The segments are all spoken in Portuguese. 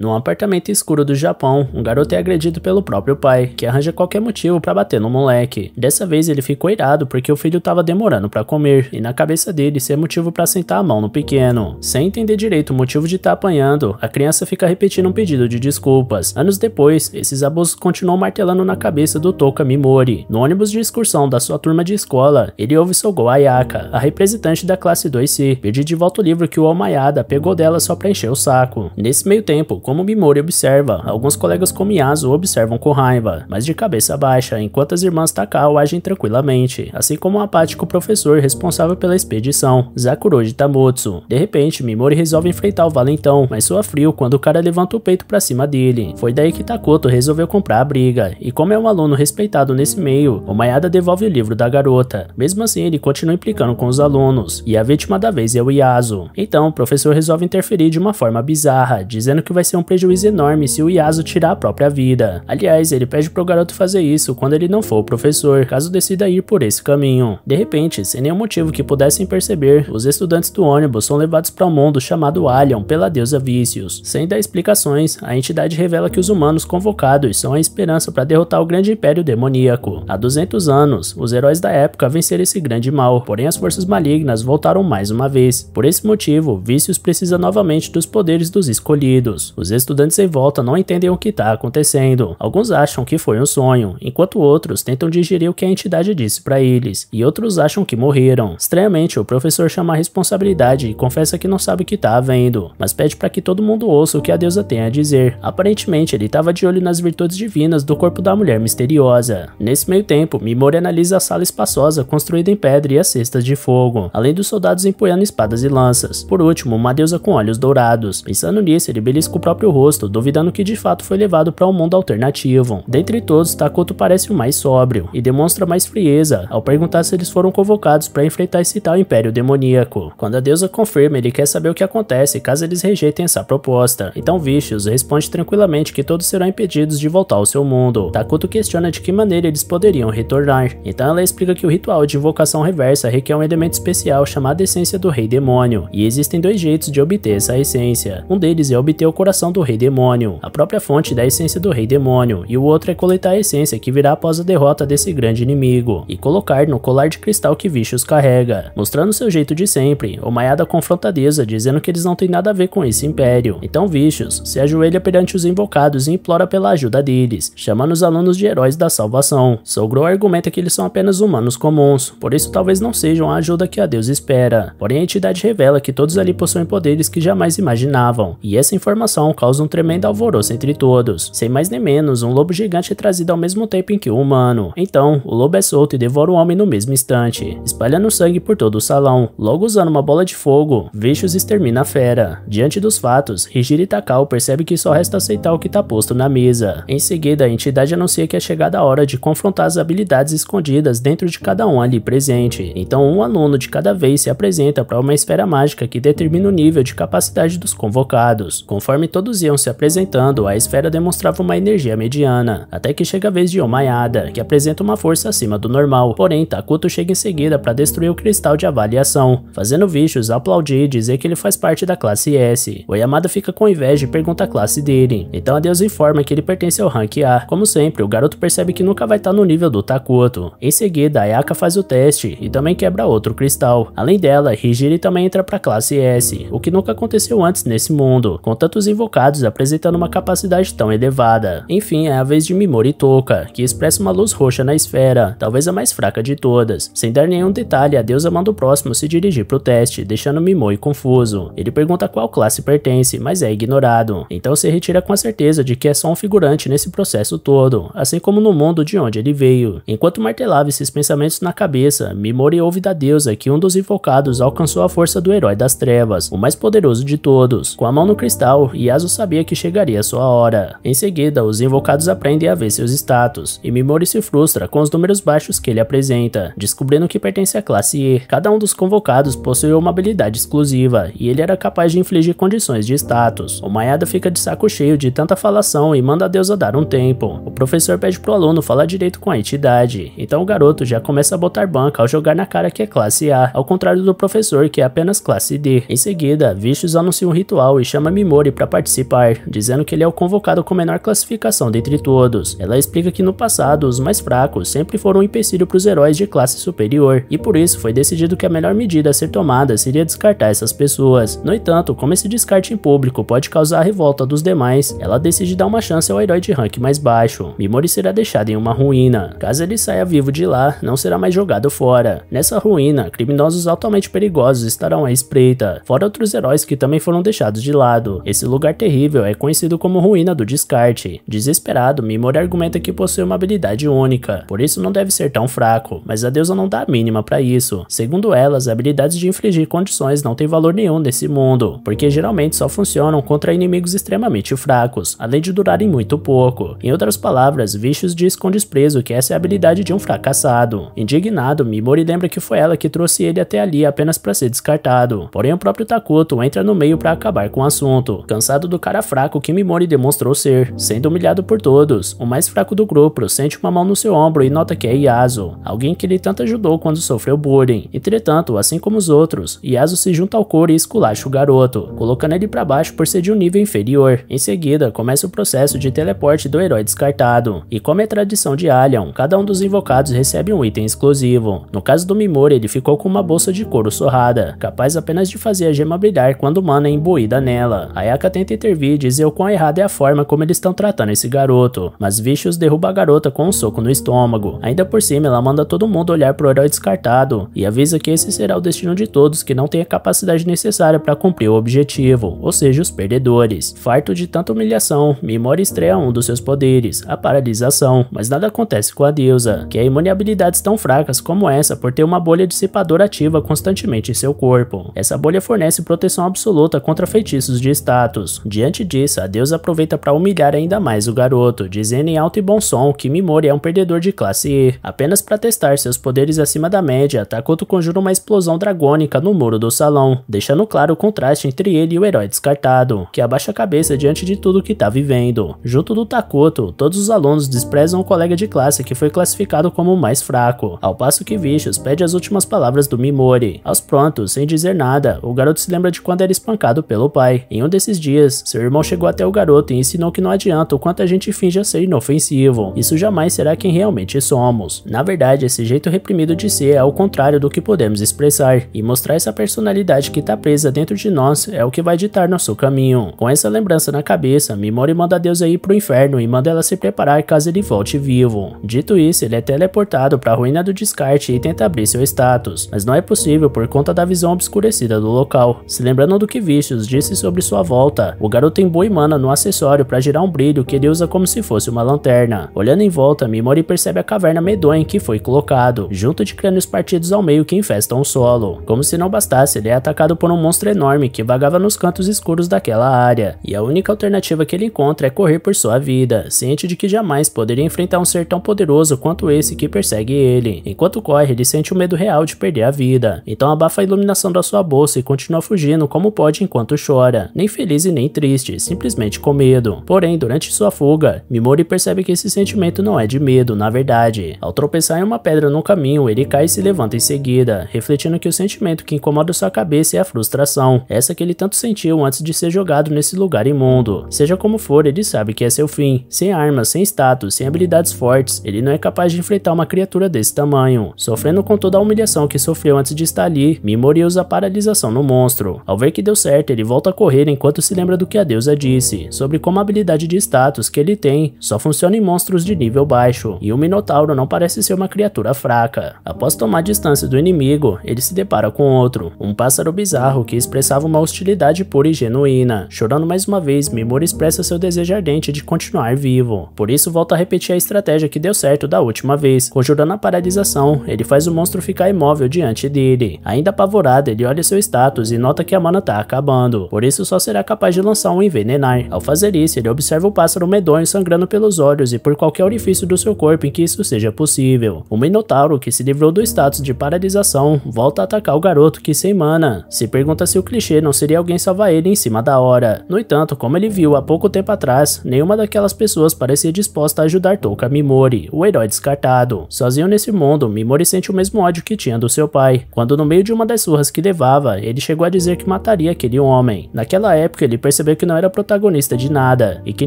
Num apartamento escuro do Japão, um garoto é agredido pelo próprio pai, que arranja qualquer motivo para bater no moleque. Dessa vez ele ficou irado porque o filho tava demorando para comer, e na cabeça dele isso é motivo para sentar a mão no pequeno. Sem entender direito o motivo de estar tá apanhando, a criança fica repetindo um pedido de desculpas. Anos depois, esses abusos continuam martelando na cabeça do Toka Mimori. No ônibus de excursão da sua turma de escola, ele ouve Sogo Ayaka, a representante da classe 2C, pedir de volta o livro que o Almayada pegou dela só pra encher o saco. Nesse meio tempo, como Mimori observa. Alguns colegas como Yasu observam com raiva, mas de cabeça baixa, enquanto as irmãs Takao agem tranquilamente, assim como o apático professor responsável pela expedição, Zakuroji Tamotsu. De repente, Mimori resolve enfrentar o valentão, mas soa frio quando o cara levanta o peito para cima dele. Foi daí que Takoto resolveu comprar a briga, e como é um aluno respeitado nesse meio, o Mayada devolve o livro da garota. Mesmo assim, ele continua implicando com os alunos, e a vítima da vez é o Yasu. Então, o professor resolve interferir de uma forma bizarra, dizendo que vai ser um um prejuízo enorme se o Yasuo tirar a própria vida. Aliás, ele pede pro garoto fazer isso quando ele não for o professor, caso decida ir por esse caminho. De repente, sem nenhum motivo que pudessem perceber, os estudantes do ônibus são levados para um mundo chamado Alien pela deusa Vícios. Sem dar explicações, a entidade revela que os humanos convocados são a esperança para derrotar o grande império demoníaco. Há 200 anos, os heróis da época venceram esse grande mal, porém as forças malignas voltaram mais uma vez. Por esse motivo, Vícios precisa novamente dos poderes dos escolhidos. Os estudantes em volta não entendem o que está acontecendo. Alguns acham que foi um sonho, enquanto outros tentam digerir o que a entidade disse para eles, e outros acham que morreram. Estranhamente, o professor chama a responsabilidade e confessa que não sabe o que está havendo, mas pede para que todo mundo ouça o que a deusa tem a dizer. Aparentemente, ele estava de olho nas virtudes divinas do corpo da mulher misteriosa. Nesse meio tempo, Mimori analisa a sala espaçosa construída em pedra e as cestas de fogo, além dos soldados empunhando espadas e lanças. Por último, uma deusa com olhos dourados. Pensando nisso, ele belisca o próprio rosto, duvidando que de fato foi levado para um mundo alternativo. Dentre todos, Takoto parece o mais sóbrio e demonstra mais frieza ao perguntar se eles foram convocados para enfrentar esse tal império demoníaco. Quando a deusa confirma, ele quer saber o que acontece caso eles rejeitem essa proposta. Então Vicious responde tranquilamente que todos serão impedidos de voltar ao seu mundo. Takuto questiona de que maneira eles poderiam retornar. Então ela explica que o ritual de invocação reversa requer um elemento especial chamado essência do rei demônio, e existem dois jeitos de obter essa essência. Um deles é obter o coração do Rei Demônio, a própria fonte da essência do Rei Demônio, e o outro é coletar a essência que virá após a derrota desse grande inimigo, e colocar no colar de cristal que Vicious carrega. Mostrando seu jeito de sempre, o Mayada confronta a Deza, dizendo que eles não têm nada a ver com esse império. Então Vicious se ajoelha perante os invocados e implora pela ajuda deles, chamando os alunos de heróis da salvação. Sogro argumenta que eles são apenas humanos comuns, por isso talvez não sejam a ajuda que a Deus espera. Porém, a entidade revela que todos ali possuem poderes que jamais imaginavam, e essa informação causa um tremendo alvoroço entre todos. Sem mais nem menos, um lobo gigante é trazido ao mesmo tempo em que o humano. Então, o lobo é solto e devora o homem no mesmo instante, espalhando sangue por todo o salão. Logo usando uma bola de fogo, Vicious extermina a fera. Diante dos fatos, Rigiri Takao percebe que só resta aceitar o que está posto na mesa. Em seguida, a entidade anuncia que é chegada a hora de confrontar as habilidades escondidas dentro de cada um ali presente. Então, um aluno de cada vez se apresenta para uma esfera mágica que determina o nível de capacidade dos convocados. Conforme todo todos iam se apresentando, a esfera demonstrava uma energia mediana, até que chega a vez de Omayada, que apresenta uma força acima do normal, porém Takuto chega em seguida para destruir o cristal de avaliação, fazendo bichos aplaudir e dizer que ele faz parte da classe S. O Yamada fica com inveja e pergunta a classe dele, então a deusa informa que ele pertence ao rank A. Como sempre, o garoto percebe que nunca vai estar tá no nível do Takuto. Em seguida, Ayaka faz o teste e também quebra outro cristal. Além dela, Hijiri também entra para a classe S, o que nunca aconteceu antes nesse mundo, com tantos invocados focados, apresentando uma hum. capacidade tão elevada. Enfim, é a vez de Mimori Toka, que expressa uma luz roxa na esfera, talvez a mais fraca de todas. Sem dar nenhum detalhe, a deusa manda o próximo se dirigir para o teste, deixando Mimori confuso. Ele pergunta qual classe pertence, mas é ignorado. Então se retira com a certeza de que é só um figurante nesse processo todo, assim como no mundo de onde ele veio. Enquanto martelava esses pensamentos na cabeça, Mimori ouve da deusa que um dos invocados alcançou a força do herói das trevas, o mais poderoso de todos. Com a mão no cristal e as caso sabia que chegaria sua hora. Em seguida, os invocados aprendem a ver seus status, e Mimori se frustra com os números baixos que ele apresenta, descobrindo que pertence à classe E. Cada um dos convocados possuía uma habilidade exclusiva, e ele era capaz de infligir condições de status. O Mayada fica de saco cheio de tanta falação e manda a deusa dar um tempo. O professor pede pro aluno falar direito com a entidade, então o garoto já começa a botar banca ao jogar na cara que é classe A, ao contrário do professor que é apenas classe D. Em seguida, Vicious anuncia um ritual e chama Mimori para participar participar, dizendo que ele é o convocado com menor classificação dentre todos. Ela explica que no passado, os mais fracos sempre foram um empecilho para os heróis de classe superior, e por isso foi decidido que a melhor medida a ser tomada seria descartar essas pessoas. No entanto, como esse descarte em público pode causar a revolta dos demais, ela decide dar uma chance ao herói de rank mais baixo. Mimori será deixado em uma ruína. Caso ele saia vivo de lá, não será mais jogado fora. Nessa ruína, criminosos altamente perigosos estarão à espreita, fora outros heróis que também foram deixados de lado. Esse lugar lugar terrível é conhecido como Ruína do Descarte. Desesperado, Mimori argumenta que possui uma habilidade única, por isso não deve ser tão fraco, mas a deusa não dá a mínima para isso. Segundo elas, habilidades de infligir condições não têm valor nenhum nesse mundo, porque geralmente só funcionam contra inimigos extremamente fracos, além de durarem muito pouco. Em outras palavras, Vicious diz com desprezo que essa é a habilidade de um fracassado. Indignado, Mimori lembra que foi ela que trouxe ele até ali apenas para ser descartado, porém o próprio Takuto entra no meio para acabar com o assunto. Cansado do cara fraco que Mimori demonstrou ser, sendo humilhado por todos. O mais fraco do grupo sente uma mão no seu ombro e nota que é Yasu, alguém que ele tanto ajudou quando sofreu bullying. Entretanto, assim como os outros, Yasu se junta ao coro e esculacha o garoto, colocando ele para baixo por ser de um nível inferior. Em seguida, começa o processo de teleporte do herói descartado. E como é tradição de Alien, cada um dos invocados recebe um item exclusivo. No caso do Mimori, ele ficou com uma bolsa de couro sorrada, capaz apenas de fazer a gema brilhar quando mana é imbuída nela. Ayaka tenta tenta intervir e dizer o quão errada é a forma como eles estão tratando esse garoto, mas Vicious derruba a garota com um soco no estômago. Ainda por cima, ela manda todo mundo olhar pro herói descartado e avisa que esse será o destino de todos que não tem a capacidade necessária para cumprir o objetivo, ou seja, os perdedores. Farto de tanta humilhação, Mimori estreia um dos seus poderes, a paralisação, mas nada acontece com a deusa, que é imune a habilidades tão fracas como essa por ter uma bolha dissipadora ativa constantemente em seu corpo. Essa bolha fornece proteção absoluta contra feitiços de status, Diante disso, a deusa aproveita para humilhar ainda mais o garoto, dizendo em alto e bom som que Mimori é um perdedor de classe E. Apenas para testar seus poderes acima da média, Takoto conjura uma explosão dragônica no muro do salão, deixando claro o contraste entre ele e o herói descartado, que abaixa a cabeça diante de tudo que está vivendo. Junto do Takoto, todos os alunos desprezam o colega de classe que foi classificado como o mais fraco, ao passo que Vicious pede as últimas palavras do Mimori. Aos prontos, sem dizer nada, o garoto se lembra de quando era espancado pelo pai. Em um desses dias, seu irmão chegou até o garoto e ensinou que não adianta o quanto a gente finja ser inofensivo. Isso jamais será quem realmente somos. Na verdade, esse jeito reprimido de ser é o contrário do que podemos expressar, e mostrar essa personalidade que está presa dentro de nós é o que vai ditar nosso caminho. Com essa lembrança na cabeça, Mimori manda Deus aí pro inferno e manda ela se preparar caso ele volte vivo. Dito isso, ele é teleportado para a ruína do descarte e tenta abrir seu status, mas não é possível por conta da visão obscurecida do local. Se lembrando do que Vicious disse sobre sua volta, o garoto embua boa mana no acessório para girar um brilho que ele usa como se fosse uma lanterna. Olhando em volta, Mimori percebe a caverna medonha em que foi colocado, junto de crânios partidos ao meio que infestam o solo. Como se não bastasse, ele é atacado por um monstro enorme que vagava nos cantos escuros daquela área, e a única alternativa que ele encontra é correr por sua vida, ciente de que jamais poderia enfrentar um ser tão poderoso quanto esse que persegue ele. Enquanto corre, ele sente o medo real de perder a vida, então abafa a iluminação da sua bolsa e continua fugindo como pode enquanto chora, nem feliz e nem triste, simplesmente com medo. Porém, durante sua fuga, Mimori percebe que esse sentimento não é de medo, na verdade. Ao tropeçar em uma pedra no caminho, ele cai e se levanta em seguida, refletindo que o sentimento que incomoda sua cabeça é a frustração, essa que ele tanto sentiu antes de ser jogado nesse lugar imundo. Seja como for, ele sabe que é seu fim. Sem armas, sem status, sem habilidades fortes, ele não é capaz de enfrentar uma criatura desse tamanho. Sofrendo com toda a humilhação que sofreu antes de estar ali, Mimori usa paralisação no monstro. Ao ver que deu certo, ele volta a correr enquanto se lembra do que a deusa disse, sobre como a habilidade de status que ele tem só funciona em monstros de nível baixo, e o Minotauro não parece ser uma criatura fraca. Após tomar distância do inimigo, ele se depara com outro, um pássaro bizarro que expressava uma hostilidade pura e genuína. Chorando mais uma vez, Mimura expressa seu desejo ardente de continuar vivo. Por isso, volta a repetir a estratégia que deu certo da última vez. Conjurando a paralisação, ele faz o monstro ficar imóvel diante dele. Ainda apavorado, ele olha seu status e nota que a mana tá acabando. Por isso, só será capaz de lançar um envenenar. Ao fazer isso, ele observa o pássaro medonho sangrando pelos olhos e por qualquer orifício do seu corpo em que isso seja possível. O Minotauro, que se livrou do status de paralisação, volta a atacar o garoto que se emana. Se pergunta se o clichê não seria alguém salvar ele em cima da hora. No entanto, como ele viu há pouco tempo atrás, nenhuma daquelas pessoas parecia disposta a ajudar Touka Mimori, o herói descartado. Sozinho nesse mundo, Mimori sente o mesmo ódio que tinha do seu pai, quando no meio de uma das surras que levava, ele chegou a dizer que mataria aquele homem. Naquela época, ele percebeu percebeu que não era protagonista de nada e que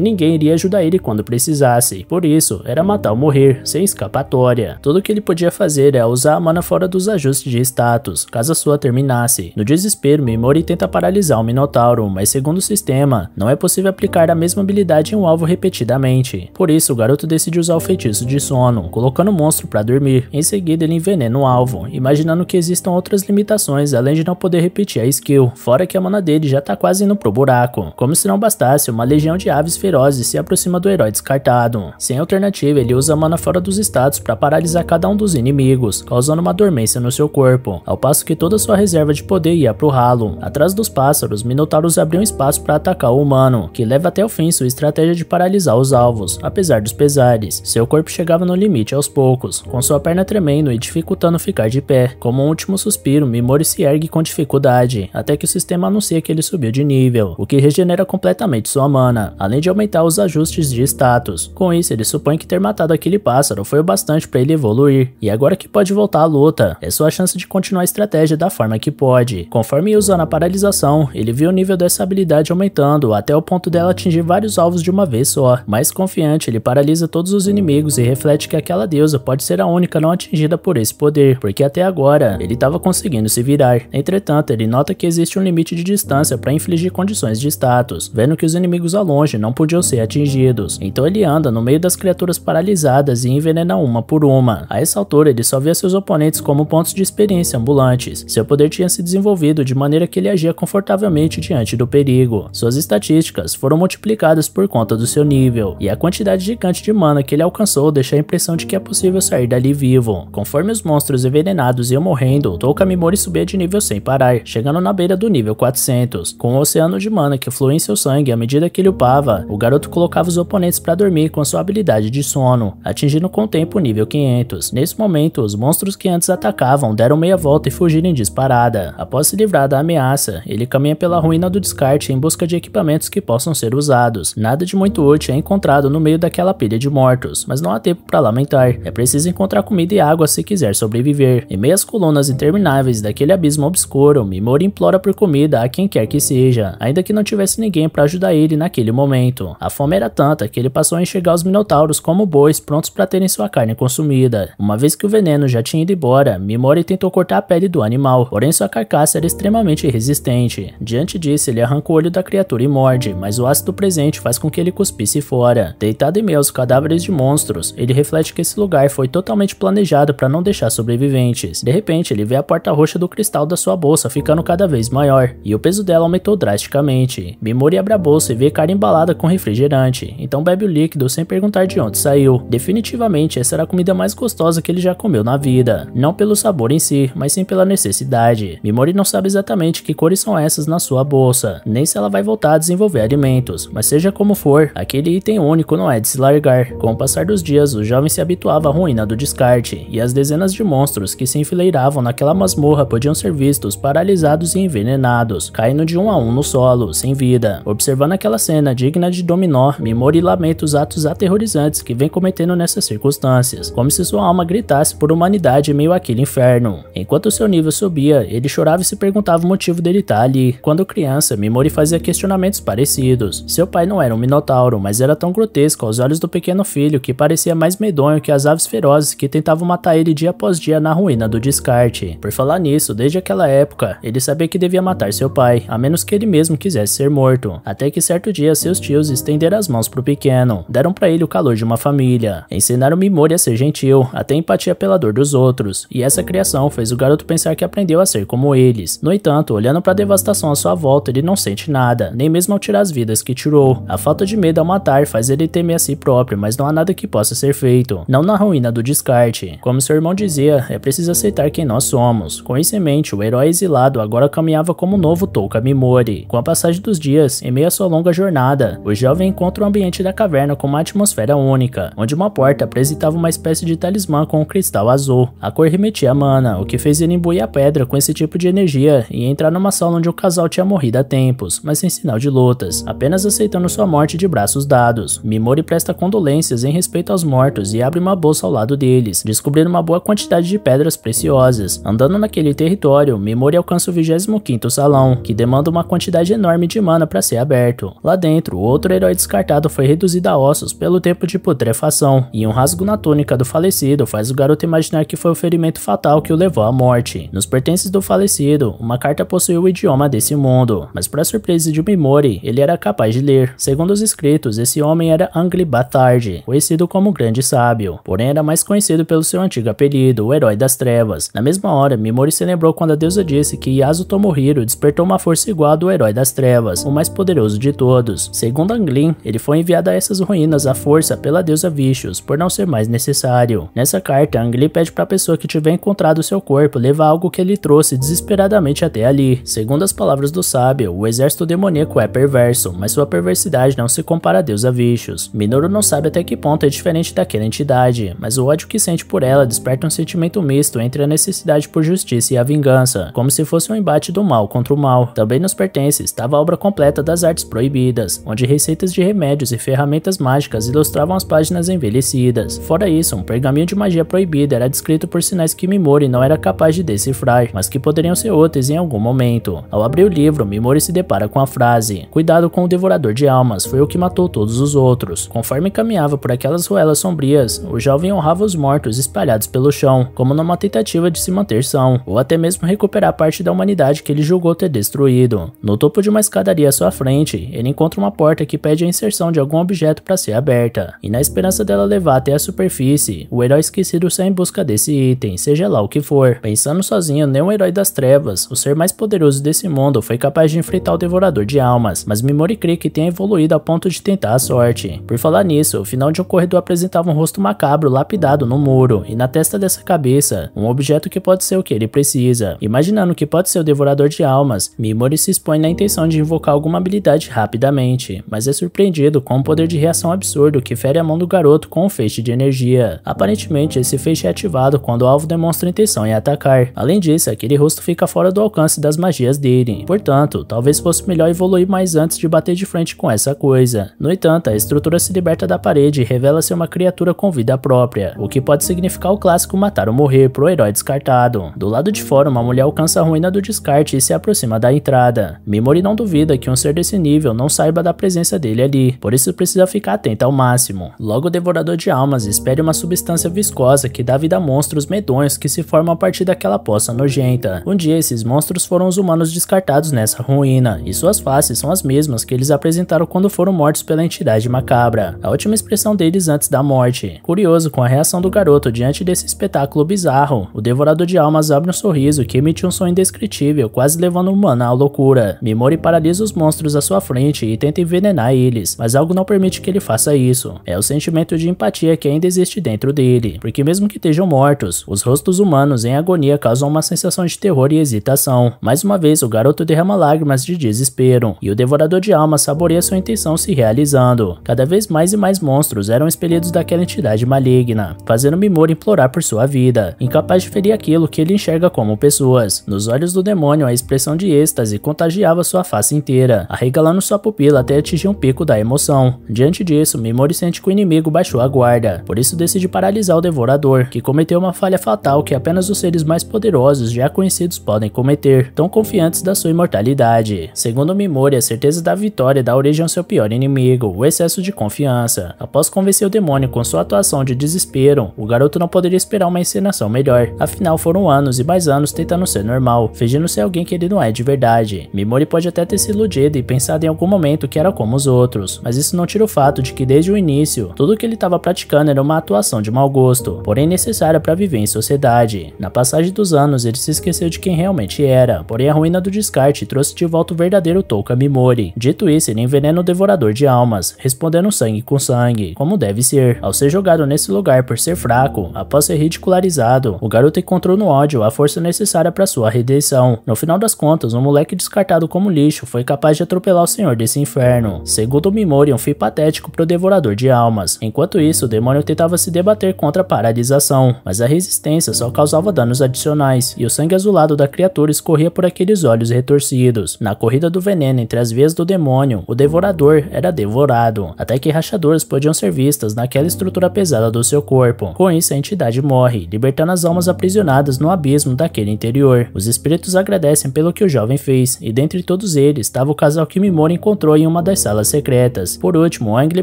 ninguém iria ajudar ele quando precisasse. Por isso, era matar ou morrer, sem escapatória. Tudo o que ele podia fazer era é usar a mana fora dos ajustes de status, caso a sua terminasse. No desespero, Mimori tenta paralisar o Minotauro, mas segundo o sistema, não é possível aplicar a mesma habilidade em um alvo repetidamente. Por isso, o garoto decide usar o feitiço de sono, colocando o monstro para dormir. Em seguida, ele envenena o alvo, imaginando que existam outras limitações além de não poder repetir a skill, fora que a mana dele já tá quase indo pro buraco. Como se não bastasse, uma legião de aves ferozes se aproxima do herói descartado. Sem alternativa, ele usa mana fora dos status para paralisar cada um dos inimigos, causando uma dormência no seu corpo, ao passo que toda sua reserva de poder ia pro ralo. Atrás dos pássaros, Minotauros abriu um espaço para atacar o humano, que leva até o fim sua estratégia de paralisar os alvos, apesar dos pesares. Seu corpo chegava no limite aos poucos, com sua perna tremendo e dificultando ficar de pé. Como um último suspiro, Mimori se ergue com dificuldade, até que o sistema anuncia que ele subiu de nível, o que regenera completamente sua mana, além de aumentar os ajustes de status. Com isso, ele supõe que ter matado aquele pássaro foi o bastante para ele evoluir, e agora que pode voltar à luta, é sua chance de continuar a estratégia da forma que pode. Conforme usando a paralisação, ele viu o nível dessa habilidade aumentando até o ponto dela atingir vários alvos de uma vez só. Mais confiante, ele paralisa todos os inimigos e reflete que aquela deusa pode ser a única não atingida por esse poder, porque até agora ele estava conseguindo se virar. Entretanto, ele nota que existe um limite de distância para infligir condições de status, vendo que os inimigos a longe não podiam ser atingidos. Então ele anda no meio das criaturas paralisadas e envenena uma por uma. A essa altura ele só via seus oponentes como pontos de experiência ambulantes. Seu poder tinha se desenvolvido de maneira que ele agia confortavelmente diante do perigo. Suas estatísticas foram multiplicadas por conta do seu nível, e a quantidade gigante de mana que ele alcançou deixa a impressão de que é possível sair dali vivo. Conforme os monstros envenenados iam morrendo, Touka subia de nível sem parar, chegando na beira do nível 400. Com o oceano de mana que que flui em seu sangue à medida que ele upava, o garoto colocava os oponentes para dormir com sua habilidade de sono, atingindo com o tempo o nível 500. Nesse momento, os monstros que antes atacavam deram meia volta e fugiram em disparada. Após se livrar da ameaça, ele caminha pela ruína do descarte em busca de equipamentos que possam ser usados. Nada de muito útil é encontrado no meio daquela pilha de mortos, mas não há tempo para lamentar. É preciso encontrar comida e água se quiser sobreviver. Em meias colunas intermináveis daquele abismo obscuro, Mimori implora por comida a quem quer que seja, ainda que não tivesse ninguém para ajudar ele naquele momento. A fome era tanta que ele passou a enxergar os minotauros como bois prontos para terem sua carne consumida. Uma vez que o veneno já tinha ido embora, Mimori tentou cortar a pele do animal, porém sua carcaça era extremamente resistente. Diante disso, ele arranca o olho da criatura e morde, mas o ácido presente faz com que ele cuspisse fora. Deitado em meio aos cadáveres de monstros, ele reflete que esse lugar foi totalmente planejado para não deixar sobreviventes. De repente, ele vê a porta roxa do cristal da sua bolsa ficando cada vez maior, e o peso dela aumentou drasticamente refrigerante. Bimori abre a bolsa e vê cara embalada com refrigerante, então bebe o líquido sem perguntar de onde saiu. Definitivamente essa era a comida mais gostosa que ele já comeu na vida, não pelo sabor em si, mas sim pela necessidade. Memori não sabe exatamente que cores são essas na sua bolsa, nem se ela vai voltar a desenvolver alimentos, mas seja como for, aquele item único não é de se largar. Com o passar dos dias, o jovem se habituava à ruína do descarte, e as dezenas de monstros que se enfileiravam naquela masmorra podiam ser vistos paralisados e envenenados, caindo de um a um no solo, sem vida. Observando aquela cena digna de Dominó, Mimori lamenta os atos aterrorizantes que vem cometendo nessas circunstâncias, como se sua alma gritasse por humanidade meio àquele inferno. Enquanto seu nível subia, ele chorava e se perguntava o motivo dele estar tá ali. Quando criança, Mimori fazia questionamentos parecidos. Seu pai não era um minotauro, mas era tão grotesco aos olhos do pequeno filho que parecia mais medonho que as aves ferozes que tentavam matar ele dia após dia na ruína do descarte. Por falar nisso, desde aquela época, ele sabia que devia matar seu pai, a menos que ele mesmo quisesse ser morto, até que certo dia seus tios estenderam as mãos pro pequeno, deram para ele o calor de uma família, ensinaram Mimori a ser gentil, até empatia pela dor dos outros, e essa criação fez o garoto pensar que aprendeu a ser como eles. No entanto, olhando para a devastação à sua volta, ele não sente nada, nem mesmo ao tirar as vidas que tirou. A falta de medo ao matar faz ele temer a si próprio, mas não há nada que possa ser feito, não na ruína do descarte. Como seu irmão dizia, é preciso aceitar quem nós somos. Com isso em mente, o herói exilado agora caminhava como o novo Touka Mimori. Com a passagem dos dias, em meio à sua longa jornada, o jovem encontra o ambiente da caverna com uma atmosfera única, onde uma porta apresentava uma espécie de talismã com um cristal azul. A cor remetia a mana, o que fez ele imbuir a pedra com esse tipo de energia e entrar numa sala onde o casal tinha morrido há tempos, mas sem sinal de lutas, apenas aceitando sua morte de braços dados. Mimori presta condolências em respeito aos mortos e abre uma bolsa ao lado deles, descobrindo uma boa quantidade de pedras preciosas. Andando naquele território, Mimori alcança o 25º salão, que demanda uma quantidade enorme de de mana para ser aberto. Lá dentro, o outro herói descartado foi reduzido a ossos pelo tempo de putrefação, e um rasgo na túnica do falecido faz o garoto imaginar que foi o ferimento fatal que o levou à morte. Nos pertences do falecido, uma carta possuía o idioma desse mundo, mas para surpresa de Mimori, ele era capaz de ler. Segundo os escritos, esse homem era Angli Batard, conhecido como Grande Sábio, porém era mais conhecido pelo seu antigo apelido, o Herói das Trevas. Na mesma hora, Mimori se lembrou quando a deusa disse que Yasu Tomohiro despertou uma força igual à do Herói das Trevas trevas, o mais poderoso de todos. Segundo Anglin, ele foi enviado a essas ruínas à força pela deusa Vishus, por não ser mais necessário. Nessa carta, Anglin pede para a pessoa que tiver encontrado seu corpo levar algo que ele trouxe desesperadamente até ali. Segundo as palavras do sábio, o exército demoníaco é perverso, mas sua perversidade não se compara a deusa Vishus. Minoru não sabe até que ponto é diferente daquela entidade, mas o ódio que sente por ela desperta um sentimento misto entre a necessidade por justiça e a vingança, como se fosse um embate do mal contra o mal. Também nos pertence, estava a obra obra completa das artes proibidas, onde receitas de remédios e ferramentas mágicas ilustravam as páginas envelhecidas. Fora isso, um pergaminho de magia proibida era descrito por sinais que Mimori não era capaz de decifrar, mas que poderiam ser úteis em algum momento. Ao abrir o livro, Mimori se depara com a frase: Cuidado com o devorador de almas, foi o que matou todos os outros. Conforme caminhava por aquelas ruelas sombrias, o jovem honrava os mortos espalhados pelo chão, como numa tentativa de se manter são, ou até mesmo recuperar parte da humanidade que ele julgou ter destruído. No topo de uma escada escadaria à sua frente, ele encontra uma porta que pede a inserção de algum objeto para ser aberta, e na esperança dela levar até a superfície, o herói esquecido sai em busca desse item, seja lá o que for. Pensando sozinho, nem o herói das trevas, o ser mais poderoso desse mundo, foi capaz de enfrentar o devorador de almas, mas crê que tem evoluído a ponto de tentar a sorte. Por falar nisso, o final de um corredor apresentava um rosto macabro lapidado no muro, e na testa dessa cabeça, um objeto que pode ser o que ele precisa. Imaginando que pode ser o devorador de almas, Mimori se expõe na intenção de envolver invocar alguma habilidade rapidamente, mas é surpreendido com um poder de reação absurdo que fere a mão do garoto com um feixe de energia. Aparentemente, esse feixe é ativado quando o alvo demonstra intenção em atacar. Além disso, aquele rosto fica fora do alcance das magias dele. Portanto, talvez fosse melhor evoluir mais antes de bater de frente com essa coisa. No entanto, a estrutura se liberta da parede e revela ser uma criatura com vida própria, o que pode significar o clássico matar ou morrer pro herói descartado. Do lado de fora, uma mulher alcança a ruína do descarte e se aproxima da entrada. Mimori não duvida vida que um ser desse nível não saiba da presença dele ali, por isso precisa ficar atento ao máximo. Logo, o Devorador de Almas espere uma substância viscosa que dá vida a monstros medonhos que se formam a partir daquela poça nojenta. Um dia, esses monstros foram os humanos descartados nessa ruína, e suas faces são as mesmas que eles apresentaram quando foram mortos pela entidade macabra, a última expressão deles antes da morte. Curioso com a reação do garoto diante desse espetáculo bizarro, o Devorador de Almas abre um sorriso que emite um som indescritível, quase levando o humano à loucura. Memori para visualiza os monstros à sua frente e tenta envenenar eles, mas algo não permite que ele faça isso. É o sentimento de empatia que ainda existe dentro dele, porque mesmo que estejam mortos, os rostos humanos em agonia causam uma sensação de terror e hesitação. Mais uma vez, o garoto derrama lágrimas de desespero, e o devorador de almas saboreia sua intenção se realizando. Cada vez mais e mais monstros eram expelidos daquela entidade maligna, fazendo Mimura implorar por sua vida, incapaz de ferir aquilo que ele enxerga como pessoas. Nos olhos do demônio, a expressão de êxtase contagiava sua face inteira, arregalando sua pupila até atingir um pico da emoção. Diante disso, Mimori sente que o inimigo baixou a guarda, por isso decide paralisar o devorador, que cometeu uma falha fatal que apenas os seres mais poderosos já conhecidos podem cometer, tão confiantes da sua imortalidade. Segundo Mimori, a certeza da vitória dá origem ao seu pior inimigo, o excesso de confiança. Após convencer o demônio com sua atuação de desespero, o garoto não poderia esperar uma encenação melhor, afinal foram anos e mais anos tentando ser normal, fingindo ser alguém que ele não é de verdade. Mimori pode até ter se iludido e pensado em algum momento que era como os outros, mas isso não tira o fato de que desde o início, tudo que ele estava praticando era uma atuação de mau gosto, porém necessária para viver em sociedade. Na passagem dos anos, ele se esqueceu de quem realmente era, porém a ruína do descarte trouxe de volta o verdadeiro Touka Mimori. Dito isso, ele envenena o devorador de almas, respondendo sangue com sangue, como deve ser. Ao ser jogado nesse lugar por ser fraco, após ser ridicularizado, o garoto encontrou no ódio a força necessária para sua redenção. No final das contas, um moleque descartado como lixo foi capaz de atropelar o Senhor desse inferno. Segundo o um foi patético para o Devorador de Almas. Enquanto isso, o demônio tentava se debater contra a paralisação, mas a resistência só causava danos adicionais, e o sangue azulado da criatura escorria por aqueles olhos retorcidos. Na corrida do veneno entre as veias do demônio, o Devorador era devorado, até que rachaduras podiam ser vistas naquela estrutura pesada do seu corpo. Com isso, a entidade morre, libertando as almas aprisionadas no abismo daquele interior. Os espíritos agradecem pelo que o jovem fez, e dentre todos eles, estava o casal que Mimura encontrou em uma das salas secretas. Por último, Angli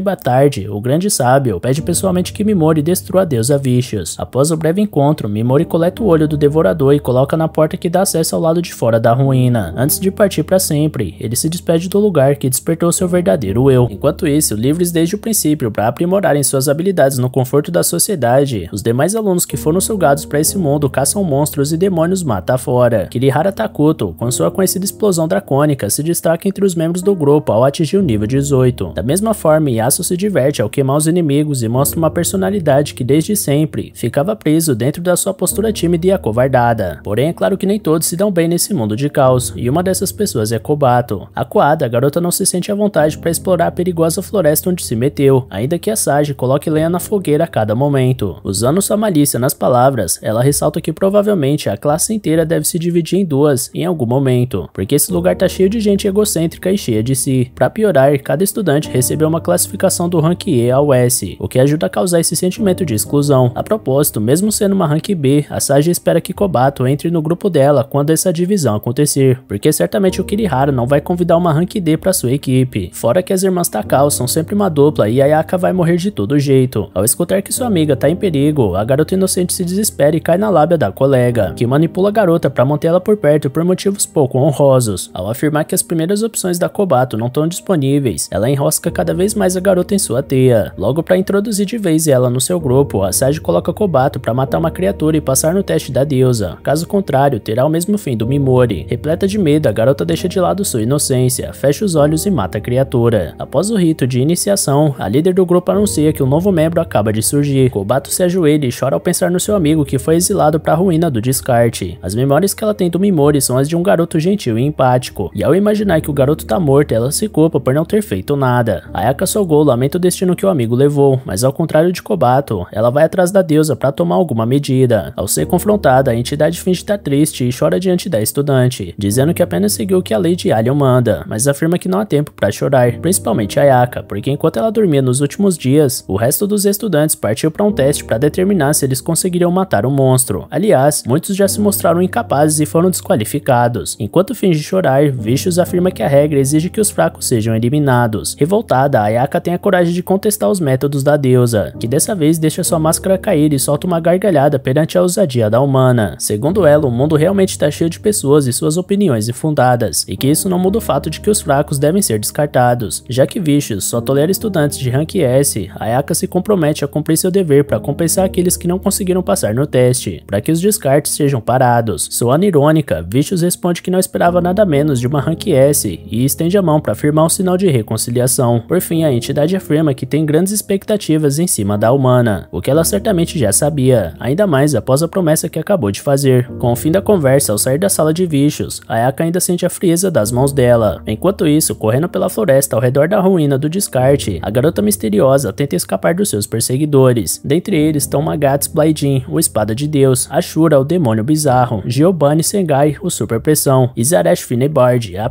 Batard, o grande sábio, pede pessoalmente que Mimori destrua a deusa Vicious. Após o breve encontro, Mimori coleta o olho do devorador e coloca na porta que dá acesso ao lado de fora da ruína. Antes de partir para sempre, ele se despede do lugar que despertou seu verdadeiro eu. Enquanto isso, livres desde o princípio para aprimorarem suas habilidades no conforto da sociedade, os demais alunos que foram sugados para esse mundo caçam monstros e demônios mata fora. Kirihara Takuto, com sua conhecida explosão dracônica, se destaque entre os membros do grupo ao atingir o nível 18. Da mesma forma, Yasuo se diverte ao queimar os inimigos e mostra uma personalidade que desde sempre ficava preso dentro da sua postura tímida e acovardada. Porém, é claro que nem todos se dão bem nesse mundo de caos, e uma dessas pessoas é Kobato. Acuada, a garota não se sente à vontade para explorar a perigosa floresta onde se meteu, ainda que a Sage coloque lenha na fogueira a cada momento. Usando sua malícia nas palavras, ela ressalta que provavelmente a classe inteira deve se dividir em duas em algum momento, porque esse lugar tá cheio de gente bastante egocêntrica e cheia de si. Para piorar, cada estudante recebeu uma classificação do rank E ao S, o que ajuda a causar esse sentimento de exclusão. A propósito, mesmo sendo uma rank B, a Sage espera que Kobato entre no grupo dela quando essa divisão acontecer, porque certamente o Kirihara não vai convidar uma rank D para sua equipe. Fora que as irmãs Takao são sempre uma dupla e Ayaka vai morrer de todo jeito. Ao escutar que sua amiga tá em perigo, a garota inocente se desespera e cai na lábia da colega, que manipula a garota para mantê-la por perto por motivos pouco honrosos. Ao afirmar que as primeiras opções da Kobato não estão disponíveis, ela enrosca cada vez mais a garota em sua teia. Logo para introduzir de vez ela no seu grupo, a Sage coloca Kobato para matar uma criatura e passar no teste da deusa. Caso contrário, terá o mesmo fim do Mimori. Repleta de medo, a garota deixa de lado sua inocência, fecha os olhos e mata a criatura. Após o rito de iniciação, a líder do grupo anuncia que um novo membro acaba de surgir. Kobato se ajoelha e chora ao pensar no seu amigo que foi exilado para a ruína do descarte. As memórias que ela tem do Mimori são as de um garoto gentil e empático, e ao imaginar imaginar que o garoto tá morto e ela se culpa por não ter feito nada. Ayaka Sogou lamenta o destino que o amigo levou, mas ao contrário de Kobato, ela vai atrás da deusa para tomar alguma medida. Ao ser confrontada, a entidade finge estar tá triste e chora diante da estudante, dizendo que apenas seguiu o que a lei de Alien manda, mas afirma que não há tempo para chorar, principalmente Ayaka, porque enquanto ela dormia nos últimos dias, o resto dos estudantes partiu para um teste para determinar se eles conseguiriam matar o monstro. Aliás, muitos já se mostraram incapazes e foram desqualificados. Enquanto finge chorar, Vicious afirma que a regra exige que os fracos sejam eliminados. Revoltada, Ayaka tem a coragem de contestar os métodos da deusa, que dessa vez deixa sua máscara cair e solta uma gargalhada perante a ousadia da humana. Segundo ela, o mundo realmente está cheio de pessoas e suas opiniões infundadas, e que isso não muda o fato de que os fracos devem ser descartados. Já que Vicious só tolera estudantes de rank S, Ayaka se compromete a cumprir seu dever para compensar aqueles que não conseguiram passar no teste, para que os descartes sejam parados. Soando irônica, Vicious responde que não esperava nada menos de uma rank e estende a mão para firmar um sinal de reconciliação. Por fim, a entidade afirma que tem grandes expectativas em cima da humana, o que ela certamente já sabia, ainda mais após a promessa que acabou de fazer. Com o fim da conversa, ao sair da sala de bichos, Ayaka ainda sente a frieza das mãos dela. Enquanto isso, correndo pela floresta ao redor da ruína do descarte, a garota misteriosa tenta escapar dos seus perseguidores. Dentre eles estão Magats Blaidin, o Espada de Deus, Ashura, o Demônio Bizarro, Giovanni Sengai, o Super Pressão, e Zaresh Finebard, a